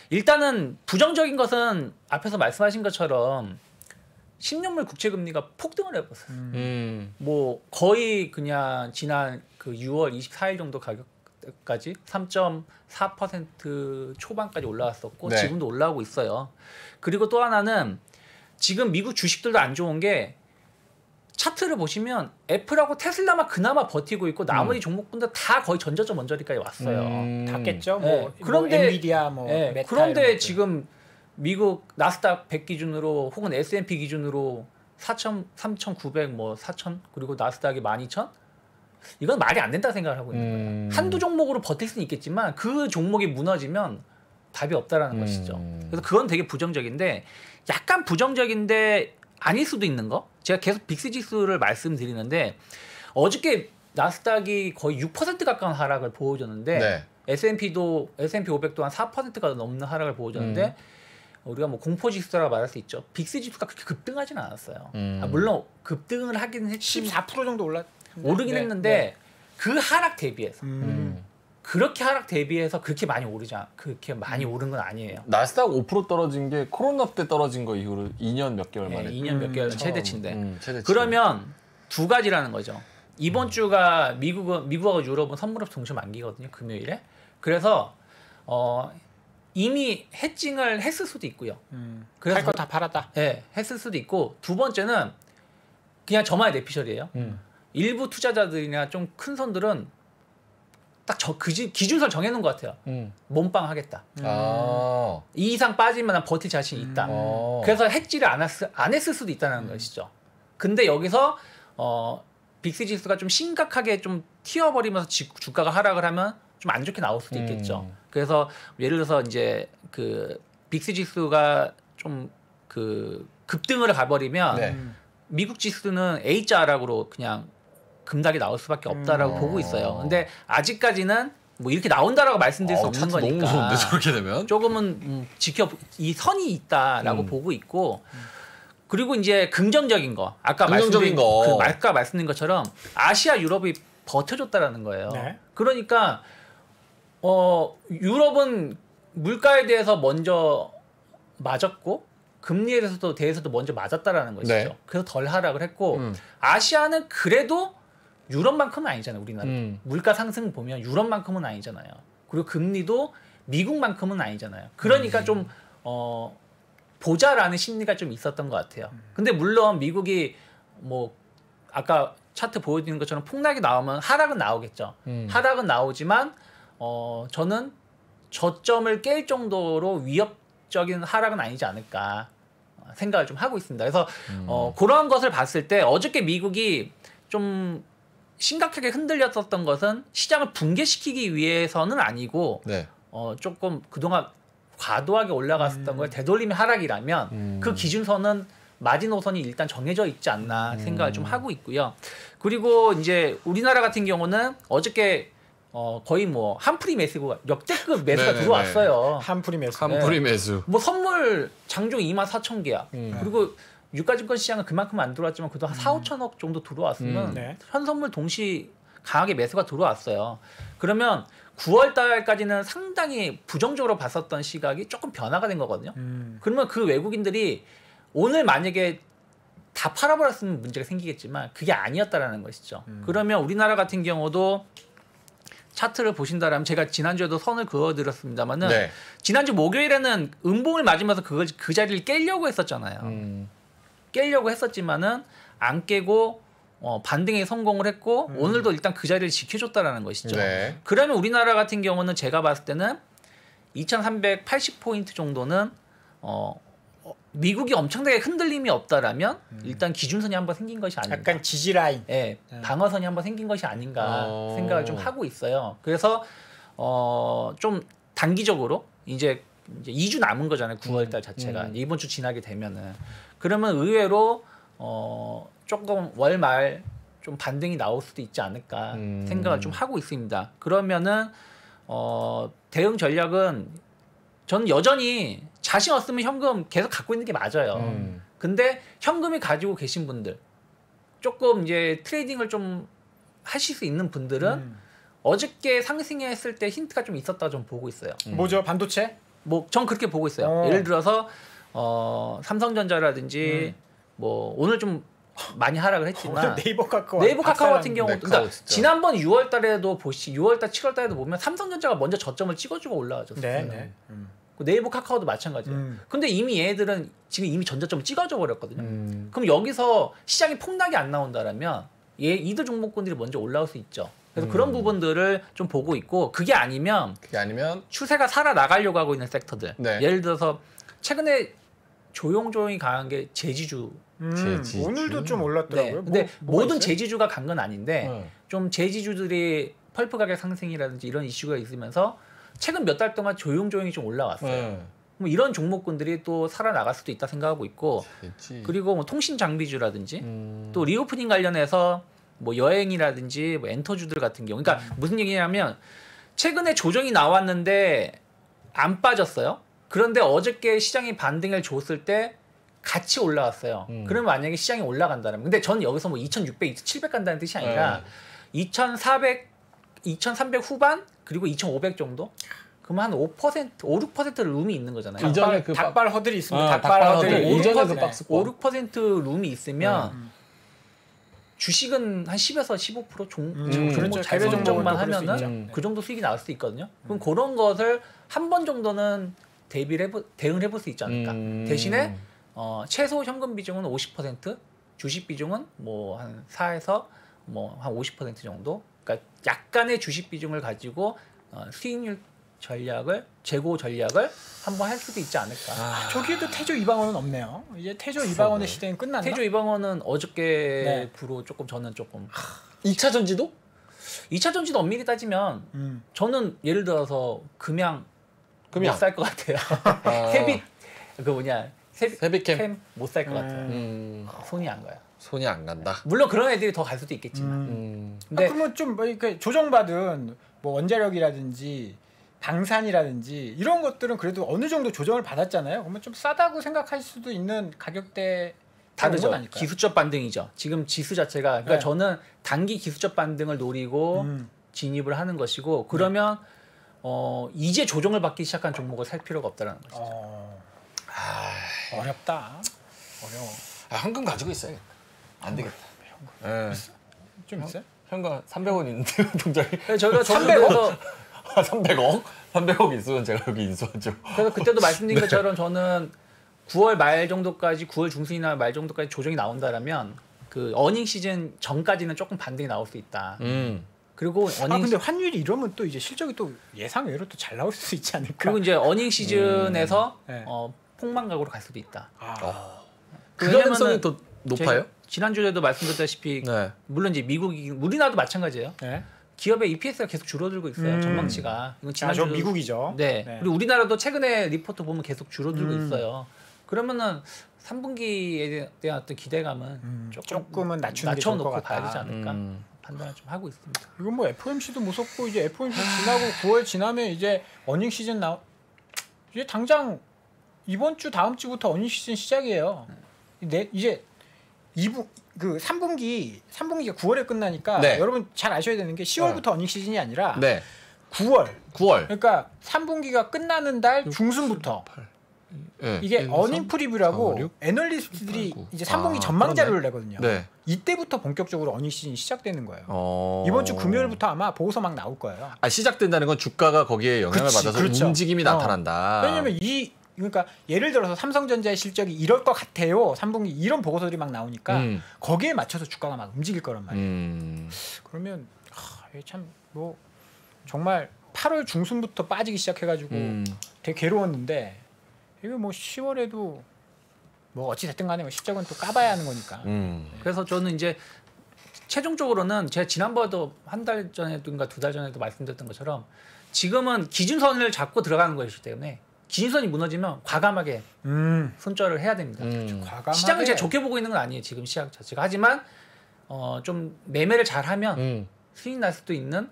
일단은 부정적인 것은 앞에서 말씀하신 것처럼 10년물 국채 금리가 폭등을 해버렸어요. 음. 뭐 거의 그냥 지난 그 6월 24일 정도 가격 때까지 3.4% 초반까지 올라왔었고 네. 지금도 올라오고 있어요. 그리고 또 하나는 지금 미국 주식들도 안 좋은 게 차트를 보시면 애플하고 테슬라만 그나마 버티고 있고 나머지 음. 종목분들 다 거의 전저점 원저리까지 왔어요. 음. 닿겠죠. 네. 뭐 그런데 뭐 엔비디아 뭐 네. 그런데 지금 미국 나스닥 100 기준으로 혹은 S&P 기준으로 4,000, 3,900, 뭐 4,000 그리고 나스닥이 12,000 이건 말이 안 된다 생각을 하고 있는 거예요. 음. 한두 종목으로 버틸 수는 있겠지만 그 종목이 무너지면 답이 없다라는 음. 것이죠. 그래서 그건 되게 부정적인데 약간 부정적인데 아닐 수도 있는 거. 제가 계속 빅스 지수를 말씀드리는데 어저께 나스닥이 거의 6% 가까운 하락을 보여줬는데 네. S&P도 S&P 500도 한 4%가 넘는 하락을 보여줬는데 음. 우리가 뭐 공포 지수라 고 말할 수 있죠. 빅스 지수가 그렇게 급등하지는 않았어요. 아, 음. 아, 물론 급등을 하기는 했지만 14% 정도 올랐. 오르긴 네, 했는데 네. 그 하락 대비해서 음. 음. 그렇게 하락 대비해서 그렇게 많이 오르지 않, 그렇게 많이 음. 오른 건 아니에요. 나스닥 5% 떨어진 게 코로나 때 떨어진 거 이후로 2년 몇 개월 네, 만에. 2년 몇 개월 음. 최대치인데. 음, 최대치. 그러면 두 가지라는 거죠. 이번 주가 미국은 미국하고 유럽은 선물업 동시 만기거든요. 금요일에. 그래서 어 이미 해칭을 했을 수도 있고요. 음, 팔거 다 팔았다. 예, 네, 했을 수도 있고 두 번째는 그냥 저만의 내피셜이에요. 음. 일부 투자자들이나 좀 큰 선들은 딱 저 그 기준선 정해놓은 것 같아요. 음. 몸빵 하겠다. 음. 아. 이 이상 빠질만한 버틸 자신이 음. 있다. 음. 그래서 했지를 안, 했, 안 했을 수도 있다는 음. 것이죠. 근데 여기서 어, 빅스지수가 좀 심각하게 좀 튀어버리면서 지, 주가가 하락을 하면 좀 안 좋게 나올 수도 음. 있겠죠. 그래서 예를 들어서 이제 그 빅스지수가 좀 그 급등을 가버리면 네. 미국 지수는 A자 락으로 그냥 금락이 나올 수밖에 없다라고 음. 보고 있어요. 어. 근데 아직까지는 뭐 이렇게 나온다라고 말씀드릴 어, 수 어, 없는 거니까. 너무 무서운데 저렇게 되면 조금은 음, 지켜 이 선이 있다라고 음. 보고 있고 그리고 이제 긍정적인 거 아까 긍정적인 말씀드린 거. 그 아까 말씀드린 것처럼 아시아 유럽이 버텨줬다라는 거예요. 네. 그러니까 어 유럽은 물가에 대해서 먼저 맞았고 금리에 대해서도 대해서도 먼저 맞았다라는 것이죠. 네. 그래서 덜 하락을 했고 음. 아시아는 그래도 유럽만큼은 아니잖아요. 우리나라 음. 물가 상승 보면 유럽만큼은 아니잖아요. 그리고 금리도 미국만큼은 아니잖아요. 그러니까 음. 좀 어, 보자라는 심리가 좀 있었던 것 같아요. 음. 근데 물론 미국이 뭐 아까 차트 보여드린 것처럼 폭락이 나오면 하락은 나오겠죠. 음. 하락은 나오지만 어 저는 저점을 깰 정도로 위협적인 하락은 아니지 않을까 생각을 좀 하고 있습니다. 그래서 음. 어 그런 것을 봤을 때 어저께 미국이 좀 심각하게 흔들렸었던 것은 시장을 붕괴시키기 위해서는 아니고 네. 어, 조금 그동안 과도하게 올라갔었던 음. 걸 되돌림의 하락이라면 음. 그 기준선은 마지노선이 일단 정해져 있지 않나 음. 생각을 음. 좀 하고 있고요. 그리고 이제 우리나라 같은 경우는 어저께 어 거의 뭐 한프리 매수가 역대급 매수가 네, 네, 네. 들어왔어요. 한프리 매수. 한프리 매수. 네. 뭐 선물 장종 2만 4천 개야. 음. 그리고 유가증권 시장은 그만큼 안 들어왔지만 그래도 한 4, 음. 5천억 정도 들어왔으면 음. 네. 현선물 동시 강하게 매수가 들어왔어요. 그러면 9월 달까지는 상당히 부정적으로 봤었던 시각이 조금 변화가 된 거거든요. 음. 그러면 그 외국인들이 오늘 만약에 다 팔아버렸으면 문제가 생기겠지만 그게 아니었다라는 것이죠. 음. 그러면 우리나라 같은 경우도 차트를 보신다면 제가 지난주에도 선을 그어드렸습니다만은 네. 지난주 목요일에는 음봉을 맞으면서 그걸 그 자리를 깨려고 했었잖아요. 음. 깨려고 했었지만은 안 깨고 어, 반등에 성공을 했고 음. 오늘도 일단 그 자리를 지켜줬다라는 것이죠. 네. 그러면 우리나라 같은 경우는 제가 봤을 때는 2,380포인트 정도는 어, 어, 미국이 엄청나게 흔들림이 없다라면 음. 일단 기준선이 한번 생긴 것이 아닌가. 약간 지지 라인. 예. 네, 방어선이 한번 생긴 것이 아닌가 어. 생각을 좀 하고 있어요. 그래서 어, 좀 단기적으로 이제 이제 2주 남은 거잖아요. 9월 달 음. 자체가. 음. 이번 주 지나게 되면은 그러면 의외로 어 조금 월말 좀 반등이 나올 수도 있지 않을까 음. 생각을 좀 하고 있습니다. 그러면은 어 대응 전략은 저는 여전히 자신 없으면 현금 계속 갖고 있는 게 맞아요. 음. 근데 현금이 가지고 계신 분들 조금 이제 트레이딩을 좀 하실 수 있는 분들은 음. 어저께 상승했을 때 힌트가 좀 있었다 좀 보고 있어요. 음. 뭐죠? 반도체? 뭐 전 그렇게 보고 있어요. 어. 예를 들어서 어, 삼성전자라든지 음. 뭐 오늘 좀 많이 하락을 했지만 네이버 카카오 네이버 카카오 같은 경우 그러니까 지난번 6월 달에도 보시 6월 달 7월 달에도 보면 삼성전자가 먼저 저점을 찍어주고 올라와줬어요. 네, 네. 음. 그 네이버 카카오도 마찬가지예요. 음. 근데 이미 얘들은 지금 이미 전저점을 찍어줘 버렸거든요. 음. 그럼 여기서 시장이 폭락이 안 나온다라면 얘 이들 종목군들이 먼저 올라올 수 있죠. 그래서 음. 그런 부분들을 좀 보고 있고 그게 아니면 그게 아니면 추세가 살아 나가려고 하고 있는 섹터들. 네. 예를 들어서 최근에 조용조용히 강한 게 제지주. 음, 오늘도 좀 올랐더라고요. 네. 뭐, 근데 모든 있어요? 제지주가 간 건 아닌데 네. 좀 제지주들이 펄프 가격 상승이라든지 이런 이슈가 있으면서 최근 몇 달 동안 조용조용히 좀 올라왔어요. 네. 뭐 이런 종목군들이 또 살아나갈 수도 있다 생각하고 있고 제지. 그리고 뭐 통신 장비주라든지 음. 또 리오프닝 관련해서 뭐 여행이라든지 뭐 엔터주들 같은 경우 그러니까 음. 무슨 얘기냐면 최근에 조정이 나왔는데 안 빠졌어요. 그런데 어저께 시장이 반등을 줬을 때 같이 올라왔어요. 음. 그러면 만약에 시장이 올라간다면 근데 전 여기서 뭐 2600, 2700 간다는 뜻이 아니라 네. 2400, 2300 후반 그리고 2500 정도? 그러면 한 5%, 5, 6%를 룸이 있는 거잖아요. 이전에 닭발, 그 닭발 허들이 있습니다. 어, 닭발, 닭발 허들. 허 이전에 그 박스 5, 6% 룸이 있으면 음. 주식은 한 10에서 15% 종, 음, 종목 그렇죠. 잘배 뭐 정도만 하면은 그 정도 수익이 나올 수 있거든요. 그럼 음. 그런 것을 한 번 정도는 대비를 해보, 대응을 해볼 수 있지 않을까. 음. 대신에 어, 최소 현금 비중은 50%, 주식 비중은 뭐 한 4에서 뭐 한 50% 정도. 그러니까 약간의 주식 비중을 가지고 어, 수익률 전략을 재고 전략을 한번 할 수도 있지 않을까. 아, 저기에도 태조 이방원은 없네요. 이제 태조 이방원의 시대는 끝났나? 태조 이방원은 어저께 네. 부로 조금 저는 조금 2차 전지도? 2차 전지도 엄밀히 따지면 음. 저는 예를 들어서 금양 그럼 못살 것 같아요. 아. 세빛 그 뭐냐 세빛 캠못살것 음. 같아요. 음. 아, 손이 안 가요. 손이 안 간다. 네. 물론 그런 애들이 더 갈 수도 있겠지만. 음. 음. 아, 근데 아, 그러면 좀 뭐 이렇게 조정받은 뭐 원자력이라든지 방산이라든지 이런 것들은 그래도 어느 정도 조정을 받았잖아요. 그러면 좀 싸다고 생각할 수도 있는 가격대 다르죠. 기술적 반등이죠. 지금 지수 자체가 그러니까 네. 저는 단기 기술적 반등을 노리고 음. 진입을 하는 것이고 그러면 네. 어, 이제 조정을 받기 시작한 종목을 살 필요가 없다라는 거죠. 어... 아... 어렵다. 어려워. 아, 현금 가지고 있어요. 안 되겠다. 현금. 네. 좀 있어요? 현금 300원 있는데 동작이. 네, 저희가 300원. 300억? 300억 있으면 제가 여기 인수하죠. 그래서 그때도 말씀드린 네. 것처럼 저는 9월 말 정도까지 9월 중순이나 말 정도까지 조정이 나온다라면 그 어닝 시즌 전까지는 조금 반등이 나올 수 있다. 음. 그리고 아, 어닝 아 근데 환율이 이러면 또 이제 실적이 또 예상외로 또 잘 나올 수 있지 않을까? 그리고 이제 어닝 음. 시즌에서 음. 네. 어, 폭망 각오로 갈 수도 있다. 아. 어. 그 가능성이 더 높아요? 지난주에도 말씀드렸다시피 네. 물론 이제 미국우리나도 마찬가지예요. 네. 기업의 EPS가 계속 줄어들고 있어요. 음. 전망치가. 이건 지난주 아, 미국이죠. 네. 네. 그리고 우리나라도 최근에 리포트 보면 계속 줄어들고 음. 있어요. 그러면은 3분기에 대한 어떤 기대감은 음. 조금, 은 낮추는 낮춰놓고 봐야 되지 않을까. 음. 판단을 좀 하고 있습니다. 이건 뭐 FOMC도 무섭고 이제 FOMC 지나고 9월 지나면 이제 어닝 시즌 나 이제 당장 이번 주 다음 주부터 어닝 시즌 시작이에요. 네, 이제 2부 그 3분기 3분기가 9월에 끝나니까 네. 여러분 잘 아셔야 되는 게 10월부터 어. 어닝 시즌이 아니라 네. 9월. 9월. 그러니까 3분기가 끝나는 달 중순부터 8. 네, 이게 어닝 프리뷰라고 4, 6, 애널리스트들이 8, 이제 삼봉이 아, 전망 자료를 내거든요. 네. 이때부터 본격적으로 어닝 시즌이 시작되는 거예요. 어... 이번 주 금요일부터 아마 보고서 막 나올 거예요. 아 시작된다는 건 주가가 거기에 영향을 그치, 받아서 그렇죠. 움직임이 어. 나타난다. 왜냐면 이 그러니까 예를 들어서 삼성전자의 실적이 이럴 것 같아요. 3분기 이런 보고서들이 막 나오니까 음. 거기에 맞춰서 주가가 막 움직일 거란 말이에요. 음. 그러면 참 뭐 정말 8월 중순부터 빠지기 시작해가지고 음. 되게 괴로웠는데 이거 뭐 10월에도 뭐 어찌 됐든 간에 뭐 실적은 또 까봐야 하는 거니까. 음. 네. 그래서 저는 이제 최종적으로는 제가 지난번에도 한 달 전에든가 두 달 전에도 말씀드렸던 것처럼 지금은 기준선을 잡고 들어가는 것이기 때문에 기준선이 무너지면 과감하게 음. 손절을 해야 됩니다. 음. 그렇죠. 과감하게. 시장을 제가 좋게 보고 있는 건 아니에요. 지금 시장 자체가 하지만 어, 좀 매매를 잘하면 음. 수익 날 수도 있는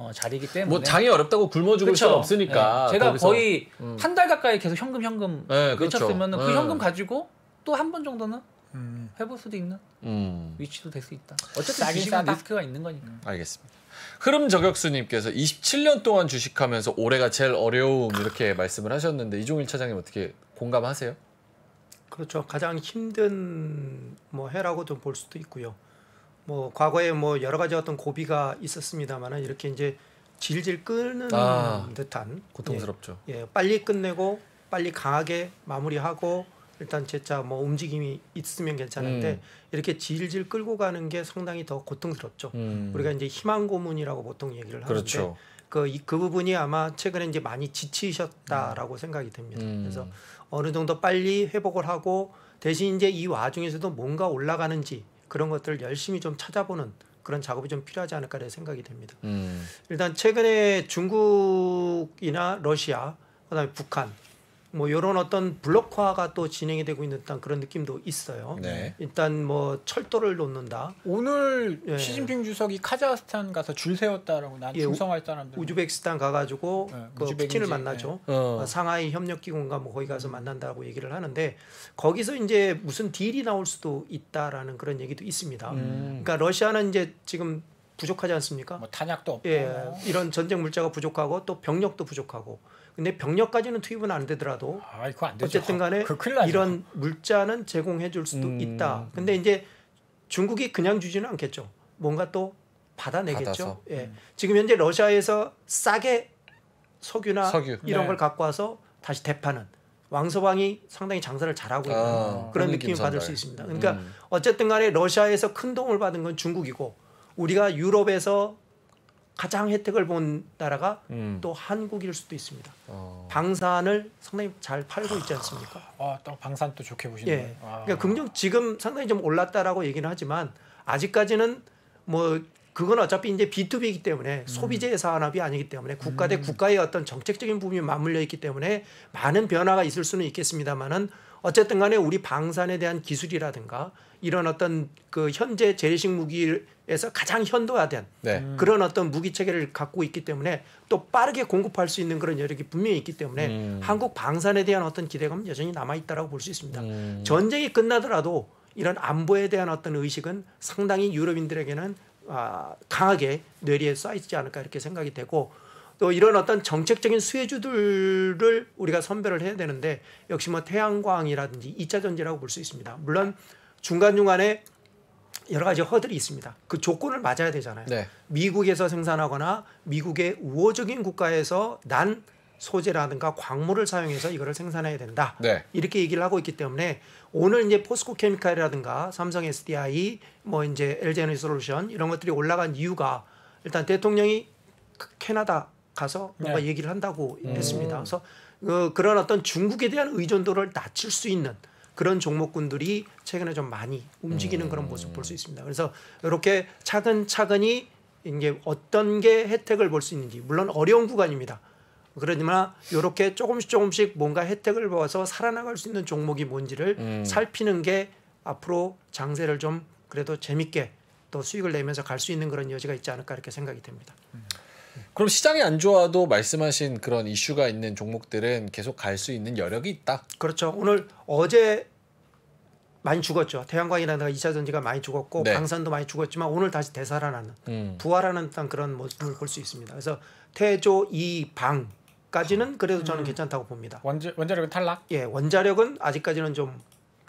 어, 자리이기 때문에 뭐 장이 어렵다고 굶어 죽을 수 없으니까 네. 제가 거기서. 거의 음. 한달 가까이 계속 현금 현금 예, 네, 그렇죠. 외쳤으면 그렇 예. 현금 가지고 또 한 번 정도는 음. 해볼 수도 있는 음. 위치도 될 수 있다. 어쨌든 주식은 리스크가 있는 거니까. 음. 알겠습니다. 흐름 저격수님께서 27년 동안 주식하면서 올해가 제일 어려움 이렇게 말씀을 하셨는데 이종일 차장님 어떻게 공감하세요? 그렇죠. 가장 힘든 뭐 해라고 좀 볼 수도 있고요. 뭐 과거에 뭐 여러 가지 어떤 고비가 있었습니다만은 이렇게 이제 질질 끄는 아, 듯한 고통스럽죠. 예, 예, 빨리 끝내고 빨리 강하게 마무리하고 일단 제차 뭐 움직임이 있으면 괜찮은데 음. 이렇게 질질 끌고 가는 게 상당히 더 고통스럽죠. 음. 우리가 이제 희망 고문이라고 보통 얘기를 하는데 그렇죠. 그, 이, 그 부분이 아마 최근에 이제 많이 지치셨다라고 음. 생각이 됩니다. 음. 그래서 어느 정도 빨리 회복을 하고 대신 이제 이 와중에서도 뭔가 올라가는지 그런 것들을 열심히 좀 찾아보는 그런 작업이 좀 필요하지 않을까 라는 생각이 됩니다. 음. 일단 최근에 중국이나 러시아 그다음에 북한 뭐 이런 어떤 블록화가 또 진행이 되고 있는 듯한 그런 느낌도 있어요. 네. 일단 뭐 철도를 놓는다. 오늘 예. 시진핑 주석이 카자흐스탄 가서 줄 세웠다라고 난 예, 충성할 사람들. 우즈베키스탄 가가지고 네, 그우 푸틴을 만나죠. 네. 어. 상하이 협력기구인가 뭐 거기 가서 음. 만난다고 얘기를 하는데 거기서 이제 무슨 딜이 나올 수도 있다라는 그런 얘기도 있습니다. 음. 그러니까 러시아는 이제 지금 부족하지 않습니까? 뭐 탄약도 없고 예, 뭐. 이런 전쟁 물자가 부족하고 또 병력도 부족하고 근데 병력까지는 투입은 안 되더라도 아, 안 어쨌든 간에 이런 물자는 제공해 줄 수도 음. 있다. 근데 이제 중국이 그냥 주지는 않겠죠. 뭔가 또 받아내겠죠. 예. 음. 지금 현재 러시아에서 싸게 석유나 석유. 이런 네. 걸 갖고 와서 다시 대파는 왕서방이 상당히 장사를 잘하고 있는 아, 그런 느낌을 받을 수 있습니다. 그러니까 음. 어쨌든 간에 러시아에서 큰 도움을 받은 건 중국이고 우리가 유럽에서 가장 혜택을 본 나라가 음. 또 한국일 수도 있습니다. 어. 방산을 상당히 잘 팔고 있지 않습니까? 아, 딱 방산 또 좋게 보시네요. 예. 아. 그러니까 긍정 지금 상당히 좀 올랐다라고 얘기는 하지만 아직까지는 뭐 그건 어차피 이제 B2B이기 때문에 음. 소비재 산업이 아니기 때문에 국가 대 음. 국가의 어떤 정책적인 부분이 맞물려 있기 때문에 많은 변화가 있을 수는 있겠습니다만은 어쨌든 간에 우리 방산에 대한 기술이라든가 이런 어떤 그 현재 재래식 무기 에서 가장 현도화된 네. 그런 어떤 무기 체계를 갖고 있기 때문에 또 빠르게 공급할 수 있는 그런 여력이 분명히 있기 때문에 음. 한국 방산에 대한 어떤 기대감은 여전히 남아 있다라고 볼 수 있습니다. 음. 전쟁이 끝나더라도 이런 안보에 대한 어떤 의식은 상당히 유럽인들에게는 아, 강하게 뇌리에 쌓여 있지 않을까 이렇게 생각이 되고 또 이런 어떤 정책적인 수혜주들을 우리가 선별을 해야 되는데 역시 뭐 태양광이라든지 이차 전지라고 볼 수 있습니다. 물론 중간중간에 여러 가지 허들이 있습니다. 그 조건을 맞아야 되잖아요. 네. 미국에서 생산하거나 미국의 우호적인 국가에서 난 소재라든가 광물을 사용해서 이거를 생산해야 된다. 네. 이렇게 얘기를 하고 있기 때문에 오늘 이제 포스코 케미칼이라든가 삼성 SDI 뭐 이제 LG 에너지 솔루션 이런 것들이 올라간 이유가 일단 대통령이 그 캐나다 가서 네. 뭔가 네. 얘기를 한다고 음. 했습니다. 그래서 어, 그런 어떤 중국에 대한 의존도를 낮출 수 있는 그런 종목군들이 최근에 좀 많이 움직이는 음. 그런 모습 볼 수 있습니다. 그래서 이렇게 차근차근히 이게 어떤 게 혜택을 볼 수 있는지 물론 어려운 구간입니다. 그러나 이렇게 조금씩 조금씩 뭔가 혜택을 보아서 살아나갈 수 있는 종목이 뭔지를 음. 살피는 게 앞으로 장세를 좀 그래도 재밌게 또 수익을 내면서 갈 수 있는 그런 여지가 있지 않을까 이렇게 생각이 됩니다. 음. 그럼 시장이 안 좋아도 말씀하신 그런 이슈가 있는 종목들은 계속 갈 수 있는 여력이 있다. 그렇죠. 오늘 어제 많이 죽었죠. 태양광이라든가 이차 전지가 많이 죽었고 네. 방산도 많이 죽었지만 오늘 다시 되살아나는 음. 부활하는 듯한 그런 모습을 볼 수 있습니다. 그래서 태조 이방까지는 그래도 저는 음. 괜찮다고 봅니다. 원자, 원자력은 탈락? 예, 원자력은 아직까지는 좀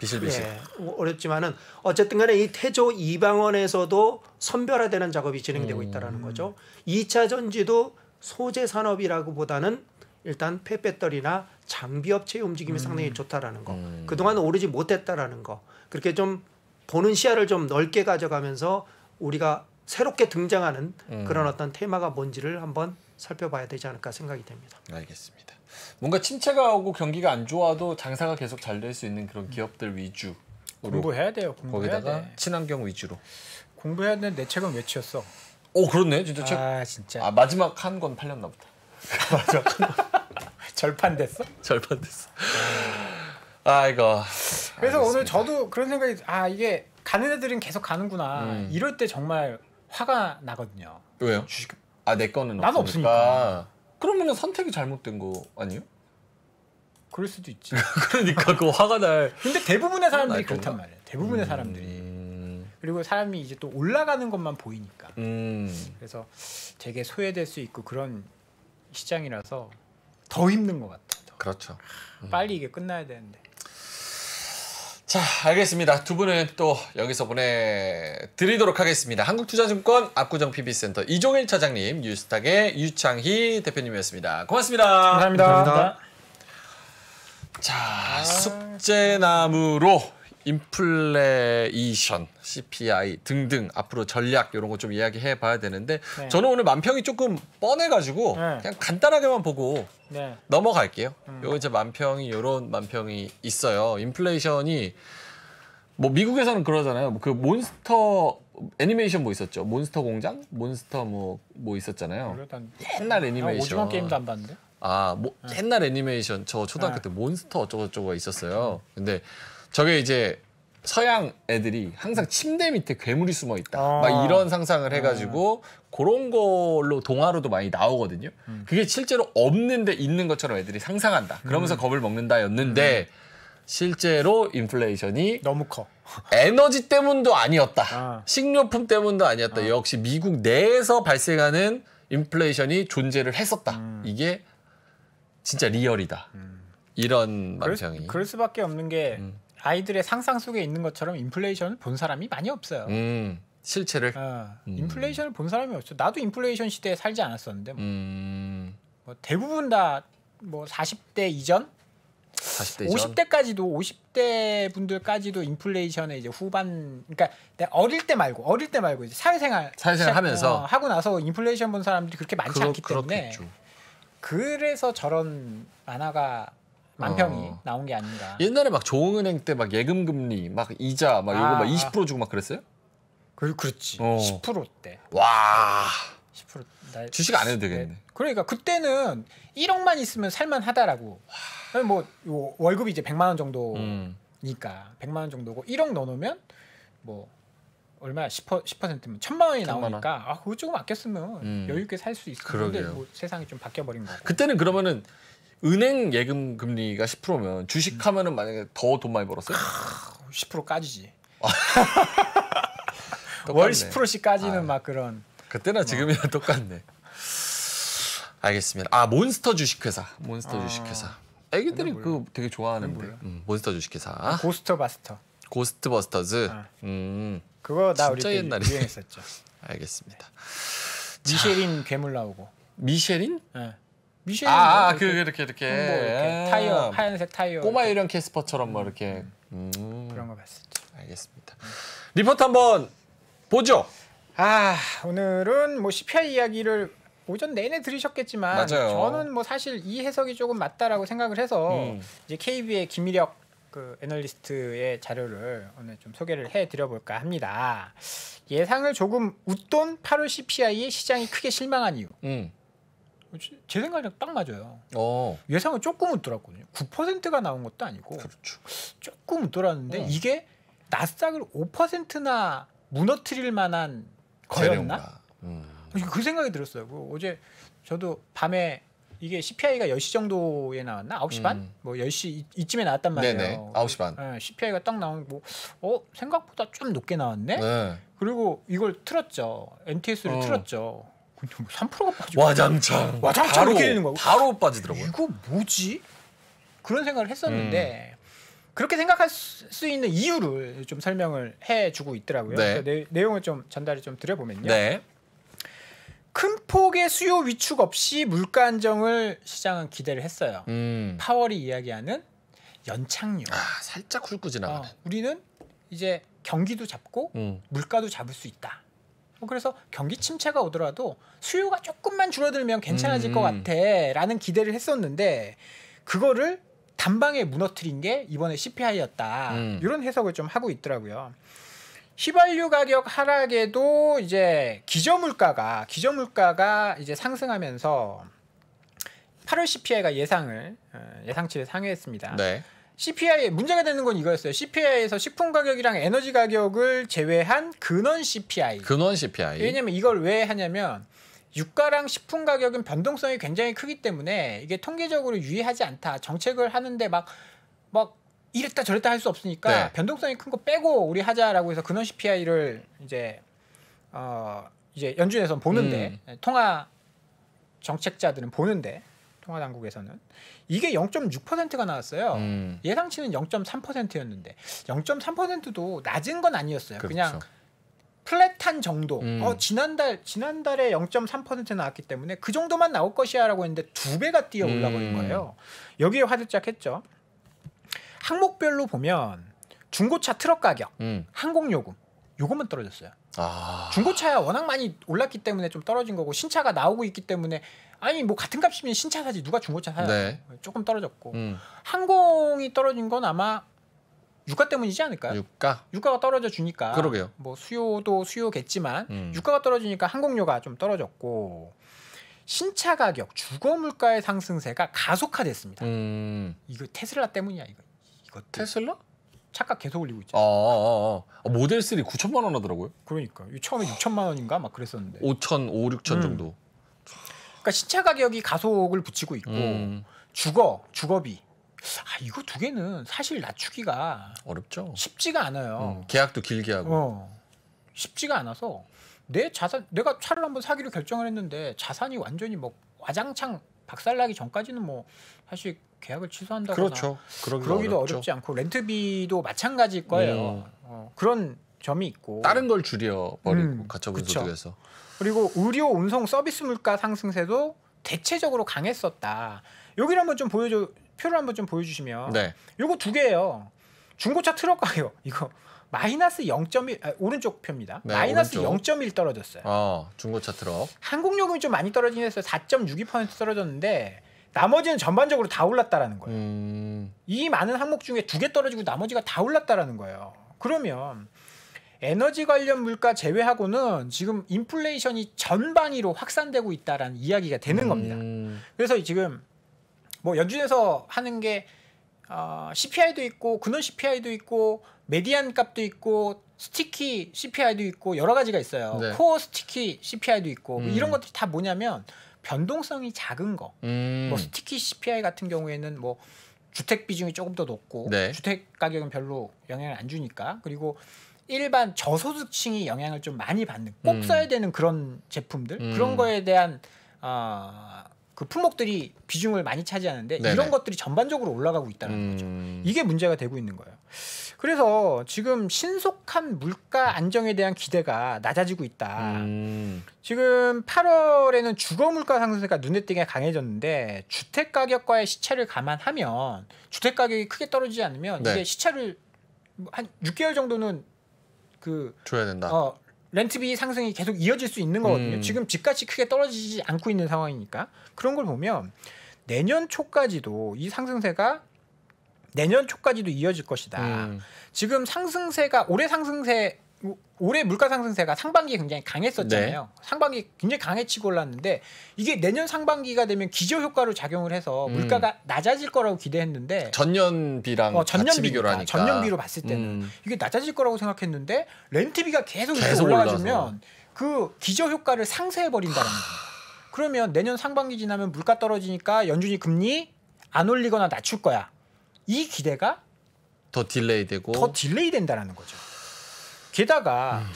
비실비실. 예, 어렵지만은 어쨌든 간에 이 태조 이방원에서도 선별화되는 작업이 진행되고 음. 있다라는 거죠. 2차 전지도 소재 산업이라고 보다는 일단 폐배터리나 장비 업체의 움직임이 음. 상당히 좋다라는 거. 음. 그동안 오르지 못했다라는 거. 그렇게 좀 보는 시야를 좀 넓게 가져가면서 우리가 새롭게 등장하는 그런 어떤 테마가 뭔지를 한번 살펴봐야 되지 않을까 생각이 됩니다. 알겠습니다. 뭔가 침체가 오고 경기가 안 좋아도 장사가 계속 잘 될 수 있는 그런 기업들 위주로 공부해야 돼요. 공부해야 거기다가 돼. 친환경 위주로 공부해야 되는내 책은 왜 치웠어? 오 그렇네 진짜 책. 아 진짜. 아 마지막 한권 팔렸나 보다. 마지 절판 됐어? 절판 됐어. 아 이거. 그래서 알겠습니다. 오늘 저도 그런 생각이 아 이게 가는 애들은 계속 가는구나. 음. 이럴 때 정말 화가 나거든요. 왜요? 주식 아내 거는 나는 없으니까. 없으니까. 그러면은 선택이 잘못된 거 아니에요? 그럴 수도 있지. 그러니까 그 화가 날. 근데 대부분의 사람들이 그렇단 말이에 대부분의 음... 사람들이. 음. 그리고 사람이 이제 또 올라가는 것만 보이니까. 음... 그래서 되게 소외될 수 있고 그런 시장이라서 더 힘든 것 같아. 요 그렇죠. 빨리 이게 끝나야 되는데. 자, 알겠습니다. 두 분은 또 여기서 보내드리도록 하겠습니다. 한국투자증권 압구정 PB센터 이종일 차장님, 뉴스탁의 유창희 대표님이었습니다. 고맙습니다. 감사합니다. 감사합니다. 자, 숙제나무로 인플레이션, CPI 등등 앞으로 전략 이런 거 좀 이야기해 봐야 되는데 네. 저는 오늘 만평이 조금 뻔해 가지고 네. 그냥 간단하게만 보고 네. 넘어갈게요. 음. 요 이제 만평이 요런 만평이 있어요. 인플레이션이 뭐 미국에서는 그러잖아요. 뭐 그 몬스터 애니메이션 뭐 있었죠? 몬스터 공장? 몬스터 뭐뭐 뭐 있었잖아요. 옛날 애니메이션. 오징어 게임도 안 봤는데. 아, 뭐 네. 옛날 애니메이션 저 초등학교 네. 때 몬스터 어쩌고저쩌고가 있었어요. 음. 근데 저게 이제 서양 애들이 항상 침대 밑에 괴물이 숨어 있다. 아. 막 이런 상상을 해가지고 아. 그런 걸로 동화로도 많이 나오거든요. 음. 그게 실제로 없는데 있는 것처럼 애들이 상상한다. 그러면서 음. 겁을 먹는다였는데 음. 실제로 인플레이션이 너무 커. 에너지 때문도 아니었다. 아. 식료품 때문도 아니었다. 아. 역시 미국 내에서 발생하는 인플레이션이 존재를 했었다. 음. 이게 진짜 리얼이다. 음. 이런 망상이. 그럴, 그럴, 수밖에 없는 게 음. 아이들의 상상 속에 있는 것처럼 인플레이션을 본 사람이 많이 없어요. 음, 실체를. 어, 음. 인플레이션을 본 사람이 없죠 나도 인플레이션 시대에 살지 않았었는데 뭐, 음. 뭐 대부분 다 뭐 40대 이전 40대 50대까지도 50대 분들까지도 인플레이션의 이제 후반 그러니까 어릴 때 말고 어릴 때 말고 이제 사회생활 사회생활 하면서 어, 하고 나서 인플레이션 본 사람들이 그렇게 많지 그러, 않기 때문에 그렇겠죠. 그래서 저런 만화가 만평이 어. 나온 게 아닌가. 옛날에 막 좋은은행 때 막 예금 금리, 막 이자, 막 아. 요거 막 20% 주고 막 그랬어요? 그 그렇지. 어. 10%대. 와. 10% 나, 주식 안 해도 네. 되겠네. 그러니까 그때는 1억만 있으면 살만하다라고. 뭐 월급이 이제 100만 원 정도니까 음. 100만 원 정도고 1억 넣어놓으면 뭐 얼마야? 10%, 면 10%면 천만 원이 나오니까 아 그거 조금 아꼈으면 음. 여유 있게 살 수 있을 텐데 뭐 세상이 좀 바뀌어 버린 거고. 그때는 그러면은 은행 예금 금리가 10%면 주식하면은 음. 만약에 더 돈 많이 벌었어요? 10% 까지지. 아. 월 10%씩 까지는 아, 막 그런. 그때나 뭐. 지금이나 똑같네. 알겠습니다. 아 몬스터 주식회사, 몬스터 아, 주식회사. 애기들이 그 되게 좋아하는데. 음, 몬스터 주식회사. 고스트버스터. 고스트버스터즈. 아. 음. 그거 나 우리 옛날에 유행했었죠. 알겠습니다. 네. 미쉐린 괴물 나오고. 미쉐린? 네. 미쉐 아그 아, 뭐 이렇게 이렇게, 이렇게 아. 타이어 하얀색 타이어 꼬마 이런 캐스퍼처럼 뭐 이렇게 음, 음. 그런 거 봤었죠. 알겠습니다. 리포트 한번 보죠. 아 오늘은 뭐 CPI 이야기를 오전 내내 들으셨겠지만 맞아요. 저는 뭐 사실 이 해석이 조금 맞다라고 생각을 해서 음. 이제 KB의 김일혁 그 애널리스트의 자료를 오늘 좀 소개를 해드려 볼까 합니다. 예상을 조금 웃돈 8월 c p i 의 시장이 크게 실망한 이유. 음. 제 생각에 딱 맞아요. 어. 예상은 조금 웃더라고요. 9%가 나온 것도 아니고 그렇죠. 조금 웃더라는데 어. 이게 나스닥을 5%나 무너뜨릴 만한 거였나? 음. 그 생각이 들었어요. 뭐 어제 저도 밤에 이게 CPI가 10시 정도에 나왔나? 9시 음. 반? 뭐 10시 이쯤에 나왔단 말이에요. 네네. 9시 반. 네, CPI가 딱 나온 거, 뭐, 어 생각보다 좀 높게 나왔네. 네. 그리고 이걸 틀었죠. NTS를 어. 틀었죠. 그냥 3%가 빠지고 와장창 와장창 바로, 되는 거 바로 빠지더라고요. 이거 뭐지? 그런 생각을 했었는데 음. 그렇게 생각할 수 있는 이유를 좀 설명을 해주고 있더라고요. 네. 내, 내용을 좀 전달을 좀 드려보면요. 네. 큰 폭의 수요 위축 없이 물가 안정을 시장은 기대를 했어요. 음. 파월이 이야기하는 연착륙. 아, 살짝 훑고 지나가 어, 우리는 이제 경기도 잡고 음. 물가도 잡을 수 있다. 뭐 그래서 경기 침체가 오더라도 수요가 조금만 줄어들면 괜찮아질 음. 것 같아라는 기대를 했었는데 그거를 단방에 무너뜨린 게 이번에 CPI였다 음. 이런 해석을 좀 하고 있더라고요. 휘발유 가격 하락에도 이제 기저물가가 기저물가가 이제 상승하면서 8월 CPI가 예상을 어, 예상치를 상회했습니다. 네. CPI 문제가 되는 건 이거였어요. CPI에서 식품 가격이랑 에너지 가격을 제외한 근원 CPI. 근원 CPI. 왜냐면 이걸 왜 하냐면 유가랑 식품 가격은 변동성이 굉장히 크기 때문에 이게 통계적으로 유의하지 않다. 정책을 하는데 막막 막 이랬다 저랬다 할 수 없으니까 네. 변동성이 큰 거 빼고 우리 하자라고 해서 근원 CPI를 이제 어 이제 연준에선 보는데 음. 통화 정책자들은 보는데 통화당국에서는 이게 0.6%가 나왔어요. 음. 예상치는 0.3%였는데 0.3%도 낮은 건 아니었어요. 그렇죠. 그냥 플랫한 정도. 음. 어 지난달 지난달에 0.3% 나왔기 때문에 그 정도만 나올 것이야라고 했는데 두 배가 뛰어 음. 올라버린 음. 거예요. 여기에 화들짝했죠. 항목별로 보면 중고차 트럭 가격, 음. 항공 요금, 요금은 떨어졌어요. 아... 중고차야 워낙 많이 올랐기 때문에 좀 떨어진 거고 신차가 나오고 있기 때문에 아니 뭐 같은 값이면 신차 사지 누가 중고차 사요? 네. 조금 떨어졌고 음. 항공이 떨어진 건 아마 유가 때문이지 않을까요? 유가 유가가 떨어져 주니까 그러게요. 뭐 수요도 수요겠지만 음. 유가가 떨어지니까 항공료가 좀 떨어졌고 신차 가격 주거 물가의 상승세가 가속화됐습니다. 음. 이거 테슬라 때문이야 이거. 이거 테슬라? 차값 계속 올리고 있잖아요. 아, 아, 아. 모델 3 9천만 원 하더라고요. 그러니까 처음에 6천만 원인가 막 그랬었는데. 5천, 5, 6천 정도. 그러니까 시차 가격이 가속을 붙이고 있고 음. 주거 주거비 아 이거 두 개는 사실 낮추기가 어렵죠. 쉽지가 않아요. 음, 계약도 길게 하고 어, 쉽지가 않아서 내 자산 내가 차를 한번 사기로 결정을 했는데 자산이 완전히 뭐 와장창 박살나기 전까지는 뭐 사실 계약을 취소한다거나 그렇죠. 그러기도 어렵죠. 어렵지 않고 렌트비도 마찬가지일 거예요. 음. 어, 그런 점이 있고 다른 걸 줄여버리고 음, 가처분 그쵸. 소득에서 그리고 의료 운송 서비스 물가 상승세도 대체적으로 강했었다. 여기를 한번 좀 보여줘 표를 한번 좀 보여주시면 네. 요거 두 개예요. 중고차 트럭 가격 이거 마이너스 0.1 아, 오른쪽 표입니다. 네, 마이너스 0.1 떨어졌어요. 어, 중고차 트럭. 한국 요금이좀 많이 떨어지긴 했어요. 4.62% 떨어졌는데 나머지는 전반적으로 다 올랐다라는 거예요. 음... 이 많은 항목 중에 두 개 떨어지고 나머지가 다 올랐다라는 거예요. 그러면 에너지 관련 물가 제외하고는 지금 인플레이션이 전방위로 확산되고 있다라는 이야기가 되는 음. 겁니다. 그래서 지금 뭐 연준에서 하는 게 어, CPI도 있고 근원 CPI도 있고 메디안 값도 있고 스티키 CPI도 있고 여러 가지가 있어요. 네. 코어 스티키 CPI도 있고 뭐 음. 이런 것들이 다 뭐냐면 변동성이 작은 거. 음. 뭐 스티키 CPI 같은 경우에는 뭐 주택 비중이 조금 더 높고 네. 주택 가격은 별로 영향을 안 주니까 그리고 일반 저소득층이 영향을 좀 많이 받는 꼭 음. 써야 되는 그런 제품들 음. 그런 거에 대한 어, 그 품목들이 비중을 많이 차지하는데 네네. 이런 것들이 전반적으로 올라가고 있다는 음. 거죠. 이게 문제가 되고 있는 거예요. 그래서 지금 신속한 물가 안정에 대한 기대가 낮아지고 있다. 음. 지금 8월에는 주거 물가 상승세가 눈에 띄게 강해졌는데 주택 가격과의 시차를 감안하면 주택 가격이 크게 떨어지지 않으면 네. 이게 시차를 한 6개월 정도는 그 줘야 된다. 어, 렌트비 상승이 계속 이어질 수 있는 거거든요. 음. 지금 집값이 크게 떨어지지 않고 있는 상황이니까 그런 걸 보면 내년 초까지도 이 상승세가 내년 초까지도 이어질 것이다. 음. 지금 상승세가 올해 상승세 올해 물가 상승세가 상반기에 굉장히 강했었잖아요. 네. 상반기 굉장히 강해 치고 올랐는데 이게 내년 상반기가 되면 기저 효과로 작용을 해서 음. 물가가 낮아질 거라고 기대했는데 전년비랑 어, 전년비 같 전년비로 봤을 때는 음. 이게 낮아질 거라고 생각했는데 렌트비가 계속, 계속 올라가주면 그 기저 효과를 상쇄해 버린다는 하... 그러면 내년 상반기 지나면 물가 떨어지니까 연준이 금리 안 올리거나 낮출 거야. 이 기대가 더 딜레이되고 더 딜레이된다라는 거죠. 게다가 음.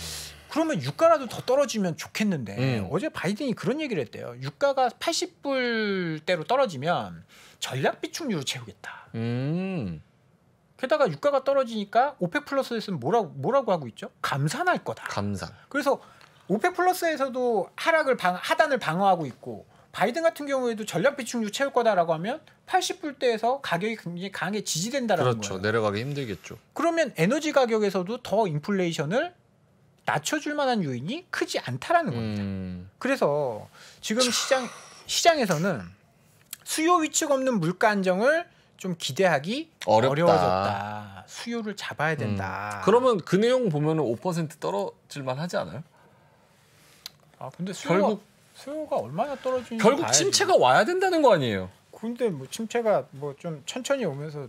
그러면 유가라도 더 떨어지면 좋겠는데 음. 어제 바이든이 그런 얘기를 했대요. 유가가 80불대로 떨어지면 전략 비축률을 채우겠다. 음. 게다가 유가가 떨어지니까 오펙 플러스에서는 뭐라고 뭐라고 하고 있죠? 감산할 거다. 감산. 그래서 오펙 플러스에서도 하락을 방 하단을 방어하고 있고 바이든 같은 경우에도 전략 비축유 채울 거다라고 하면 80불대에서 가격이 굉장히 강하게 지지된다라는 그렇죠. 거예요. 내려가기 힘들겠죠. 그러면 에너지 가격에서도 더 인플레이션을 낮춰줄 만한 요인이 크지 않다라는 겁니다. 음. 그래서 지금 시장 시장에서는 수요 위축 없는 물가 안정을 좀 기대하기 어렵다. 어려워졌다. 수요를 잡아야 된다. 음. 그러면 그 내용 보면은 5% 떨어질만 하지 않아요? 아 근데 수요가... 결국 수요가 얼마나 떨어지는 결국 봐야지. 침체가 와야 된다는 거 아니에요. 근데 뭐 침체가 뭐 좀 천천히 오면서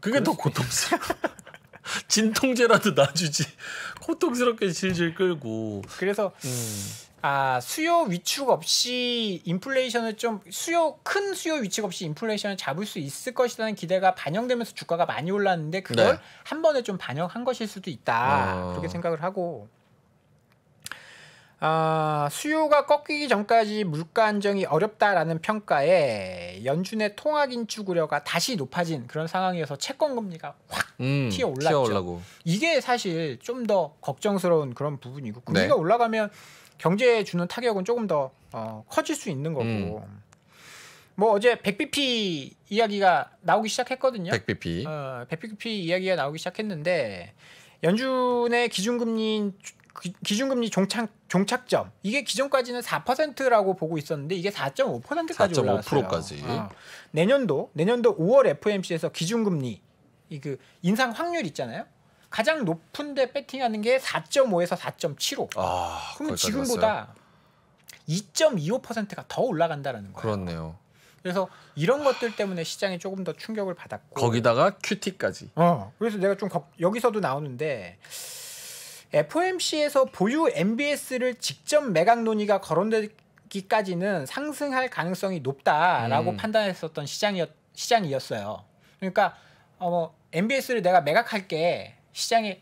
그게 더 고통스러워. 진통제라도 놔주지. 고통스럽게 질질 끌고. 그래서 음. 아 수요 위축 없이 인플레이션을 좀 수요 큰 수요 위축 없이 인플레이션을 잡을 수 있을 것이라는 기대가 반영되면서 주가가 많이 올랐는데 그걸 네. 한 번에 좀 반영한 것일 수도 있다. 어. 그렇게 생각을 하고 아, 수요가 꺾이기 전까지 물가 안정이 어렵다라는 평가에 연준의 통화 긴축 우려가 다시 높아진 그런 상황이어서 채권 금리가 확 음, 튀어 올랐죠. 이게 사실 좀 더 걱정스러운 그런 부분이고 네. 금리가 네. 올라가면 경제에 주는 타격은 조금 더 어, 커질 수 있는 거고. 음. 뭐 어제 100bp 이야기가 나오기 시작했거든요. 100bp. 어, 100bp 이야기가 나오기 시작했는데 연준의 기준금리인 기준금리 종착, 종착점 이게 기존까지는 4%라고 보고 있었는데 이게 4.5%까지 4.5% 올라왔어요. 까지 어. 내년도 내년도 5월 FOMC에서 기준금리 이그 인상 확률 있잖아요. 가장 높은데 배팅하는 게 4.5에서 4.75. 아, 그러면 지금보다 2.25%가 더 올라간다라는 거예요. 그렇네요. 그래서 이런 것들 때문에 시장이 조금 더 충격을 받았고 거기다가 큐티까지. 어. 그래서 내가 좀 거, 여기서도 나오는데 FOMC에서 보유 MBS를 직접 매각 논의가 거론되기까지는 상승할 가능성이 높다라고 음. 판단했었던 시장이었, 시장이었어요. 그러니까 어, 뭐 MBS를 내가 매각할게 시장에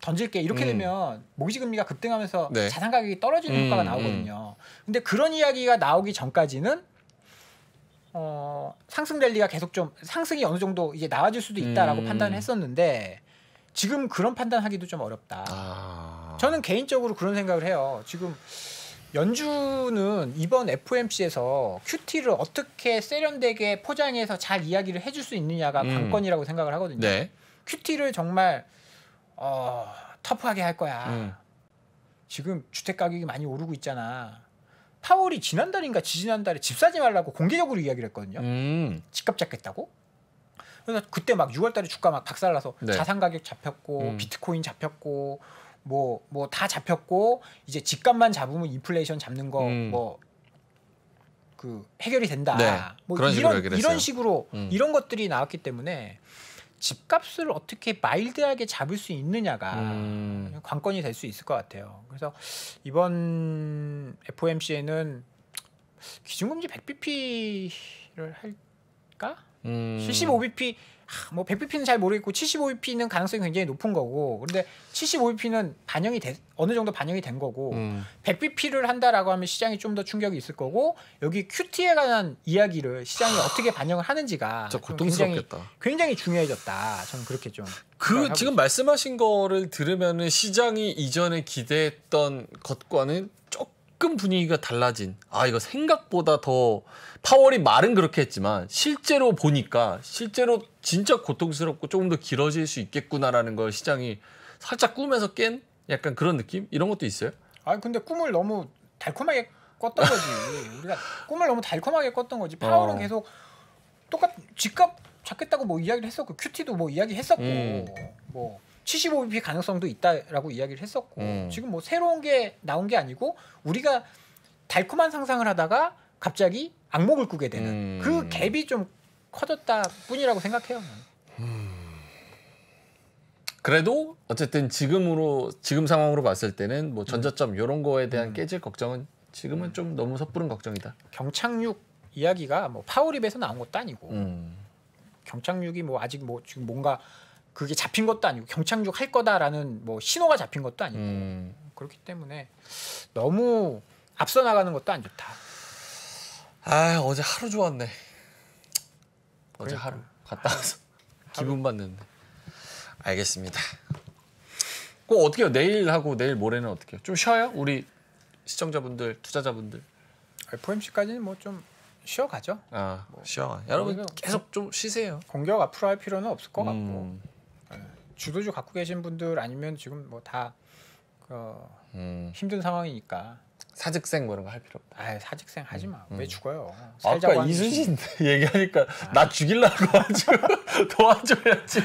던질게 이렇게 음. 되면 모기지 금리가 급등하면서 네. 자산 가격이 떨어지는 음, 효과가 음. 나오거든요. 음. 근데 그런 이야기가 나오기 전까지는 어, 상승 랠리가 계속 좀 상승이 어느 정도 이제 나와질 수도 있다라고 음. 판단을 했었는데 지금 그런 판단하기도 좀 어렵다. 아... 저는 개인적으로 그런 생각을 해요. 지금 연준은 이번 FOMC에서 큐티를 어떻게 세련되게 포장해서 잘 이야기를 해줄 수 있느냐가 음. 관건이라고 생각을 하거든요. 네. 큐티를 정말 어, 터프하게 할 거야. 음. 지금 주택 가격이 많이 오르고 있잖아. 파월이 지난달인가 지지난달에 집 사지 말라고 공개적으로 이야기를 했거든요. 음. 집값 잡겠다고. 그래서 그때 막 6월달에 주가 막 박살나서 네. 자산 가격 잡혔고 음. 비트코인 잡혔고 뭐 뭐 다 잡혔고 이제 집값만 잡으면 인플레이션 잡는 거 뭐그 음. 해결이 된다. 네. 뭐 이런 식으로 이런 식으로 음. 이런 것들이 나왔기 때문에 집값을 어떻게 마일드하게 잡을 수 있느냐가 음. 관건이 될 수 있을 것 같아요. 그래서 이번 FOMC에는 기준금리 100bp를 할까? 음. 75bp 뭐 100bp는 잘 모르겠고 75bp는 가능성이 굉장히 높은 거고 근데 75bp는 반영이 되, 어느 정도 반영이 된 거고 음. 100bp를 한다라고 하면 시장이 좀 더 충격이 있을 거고 여기 QT에 관한 이야기를 시장이 어떻게 반영을 하는지가 굉장히, 굉장히 중요해졌다 저는 그렇게 좀그 지금 말씀하신 거를 들으면은 시장이 이전에 기대했던 것과는 조금 분위기가 달라진 아 이거 생각보다 더 파월이 말은 그렇게 했지만 실제로 보니까 실제로 진짜 고통스럽고 조금 더 길어질 수 있겠구나라는 걸 시장이 살짝 꿈에서 깬 약간 그런 느낌 이런 것도 있어요. 아 근데 꿈을 너무 달콤하게 꿨던 거지 우리가 꿈을 너무 달콤하게 꿨던 거지 파월은 어. 계속 똑같 집값 잡겠다고 뭐 이야기를 했었고 큐티도 뭐 이야기했었고 음. 뭐 75bp 가능성도 있다라고 이야기를 했었고 음. 지금 뭐 새로운 게 나온 게 아니고 우리가 달콤한 상상을 하다가 갑자기 악몽을 꾸게 되는 음. 그 갭이 좀 커졌다 뿐이라고 생각해요. 음. 그래도 어쨌든 지금으로 지금 상황으로 봤을 때는 뭐 음. 전저점 이런 거에 대한 음. 깨질 걱정은 지금은 음. 좀 너무 섣부른 걱정이다. 경착륙 이야기가 뭐 파워립에서 나온 것도 아니고 경착륙이 뭐 아직 뭐 지금 뭔가 그게 잡힌 것도 아니고 경창륙 할 거다라는 뭐 신호가 잡힌 것도 아니고 음. 그렇기 때문에 너무 앞서 나가는 것도 안 좋다. 아 어제 하루 좋았네. 그러니까. 어제 하루 갔다 와서 기분 받는데. 알겠습니다. 꼭 어떻게 요 내일 하고 내일 모레는 어떻게 요좀 쉬어요? 우리 시청자분들, 투자자분들. FOMC까지는 아, 뭐좀 쉬어가죠. 아, 뭐. 쉬어. 여러분 계속 좀 쉬세요. 공격 앞으로 할 필요는 없을 것 같고. 음. 주도주 갖고 계신 분들 아니면 지금 뭐 다 그 음. 힘든 상황이니까 사직생 뭐 이런 거 할 필요 없다. 아 사직생 하지 마. 음. 왜 음. 죽어요? 아, 아까 이순신 얘기하니까 아. 나 죽일라고 하지 도와줘야지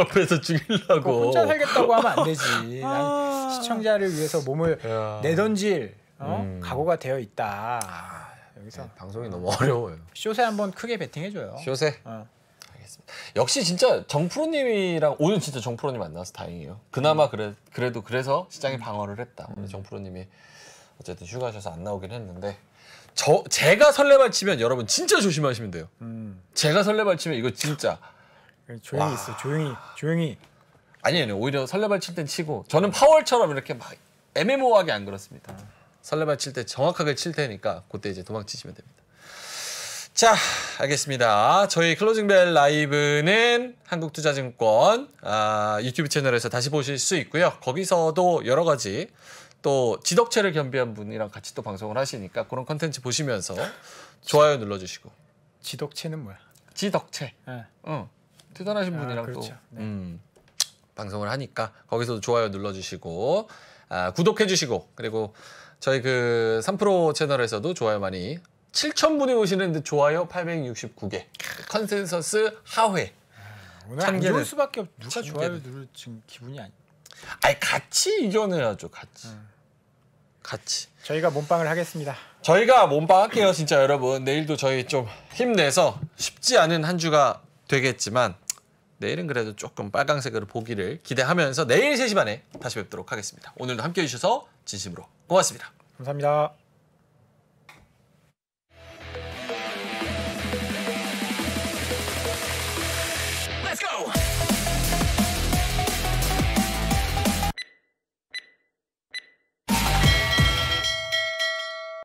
옆에서 죽일라고. 혼자 살겠다고 하면 안 되지. 아. 시청자를 위해서 몸을 야. 내던질 어? 음. 각오가 되어 있다. 아, 여기서 네, 방송이 너무 어려워요. 쇼세 한번 크게 베팅해줘요. 쇼세. 어. 알겠습니다. 역시 진짜 정프로님이랑 오늘 진짜 정프로님 만나서 다행이에요. 그나마 음. 그래, 그래도 그래서 시장에 음. 방어를 했다. 오늘 음. 정프로님이 어쨌든 휴가하셔서 안 나오긴 했는데 저 제가 설레발 치면 여러분 진짜 조심하시면 돼요. 음. 제가 설레발 치면 이거 진짜 조용히 와. 있어 조용히 조용히 아니에요 아니, 오히려 설레발 칠 땐 치고 저는 파월처럼 이렇게 막 애매모호하게 안 그렇습니다. 설레발 칠 때 정확하게 칠 테니까 그때 이제 도망치시면 됩니다. 자, 알겠습니다. 저희 클로징벨 라이브는 한국투자증권 아, 유튜브 채널에서 다시 보실 수 있고요. 거기서도 여러 가지 또 지덕체를 겸비한 분이랑 같이 또 방송을 하시니까 그런 컨텐츠 보시면서 좋아요 눌러주시고. 지덕체는 뭐야? 지덕체. 응. 예. 어, 대단하신 아, 분이랑 그렇죠. 또 네. 음, 방송을 하니까 거기서도 좋아요 눌러주시고 아, 구독해주시고 그리고 저희 그 3프로 채널에서도 좋아요 많이 7,000분이 오시는데 좋아요 869개. 컨센서스 하회. 참개는. 아, 안을 수밖에 없. 누가 는 좋아요 누를 지금 기분이 아니. 아니 같이 이겨내야죠. 같이. 음. 같이. 저희가 몸빵을 하겠습니다. 저희가 몸빵 할게요, 진짜 여러분. 내일도 저희 좀 힘내서 쉽지 않은 한 주가 되겠지만 내일은 그래도 조금 빨강색으로 보기를 기대하면서 내일 3시 반에 다시 뵙도록 하겠습니다. 오늘도 함께 해주셔서 진심으로 고맙습니다. 감사합니다.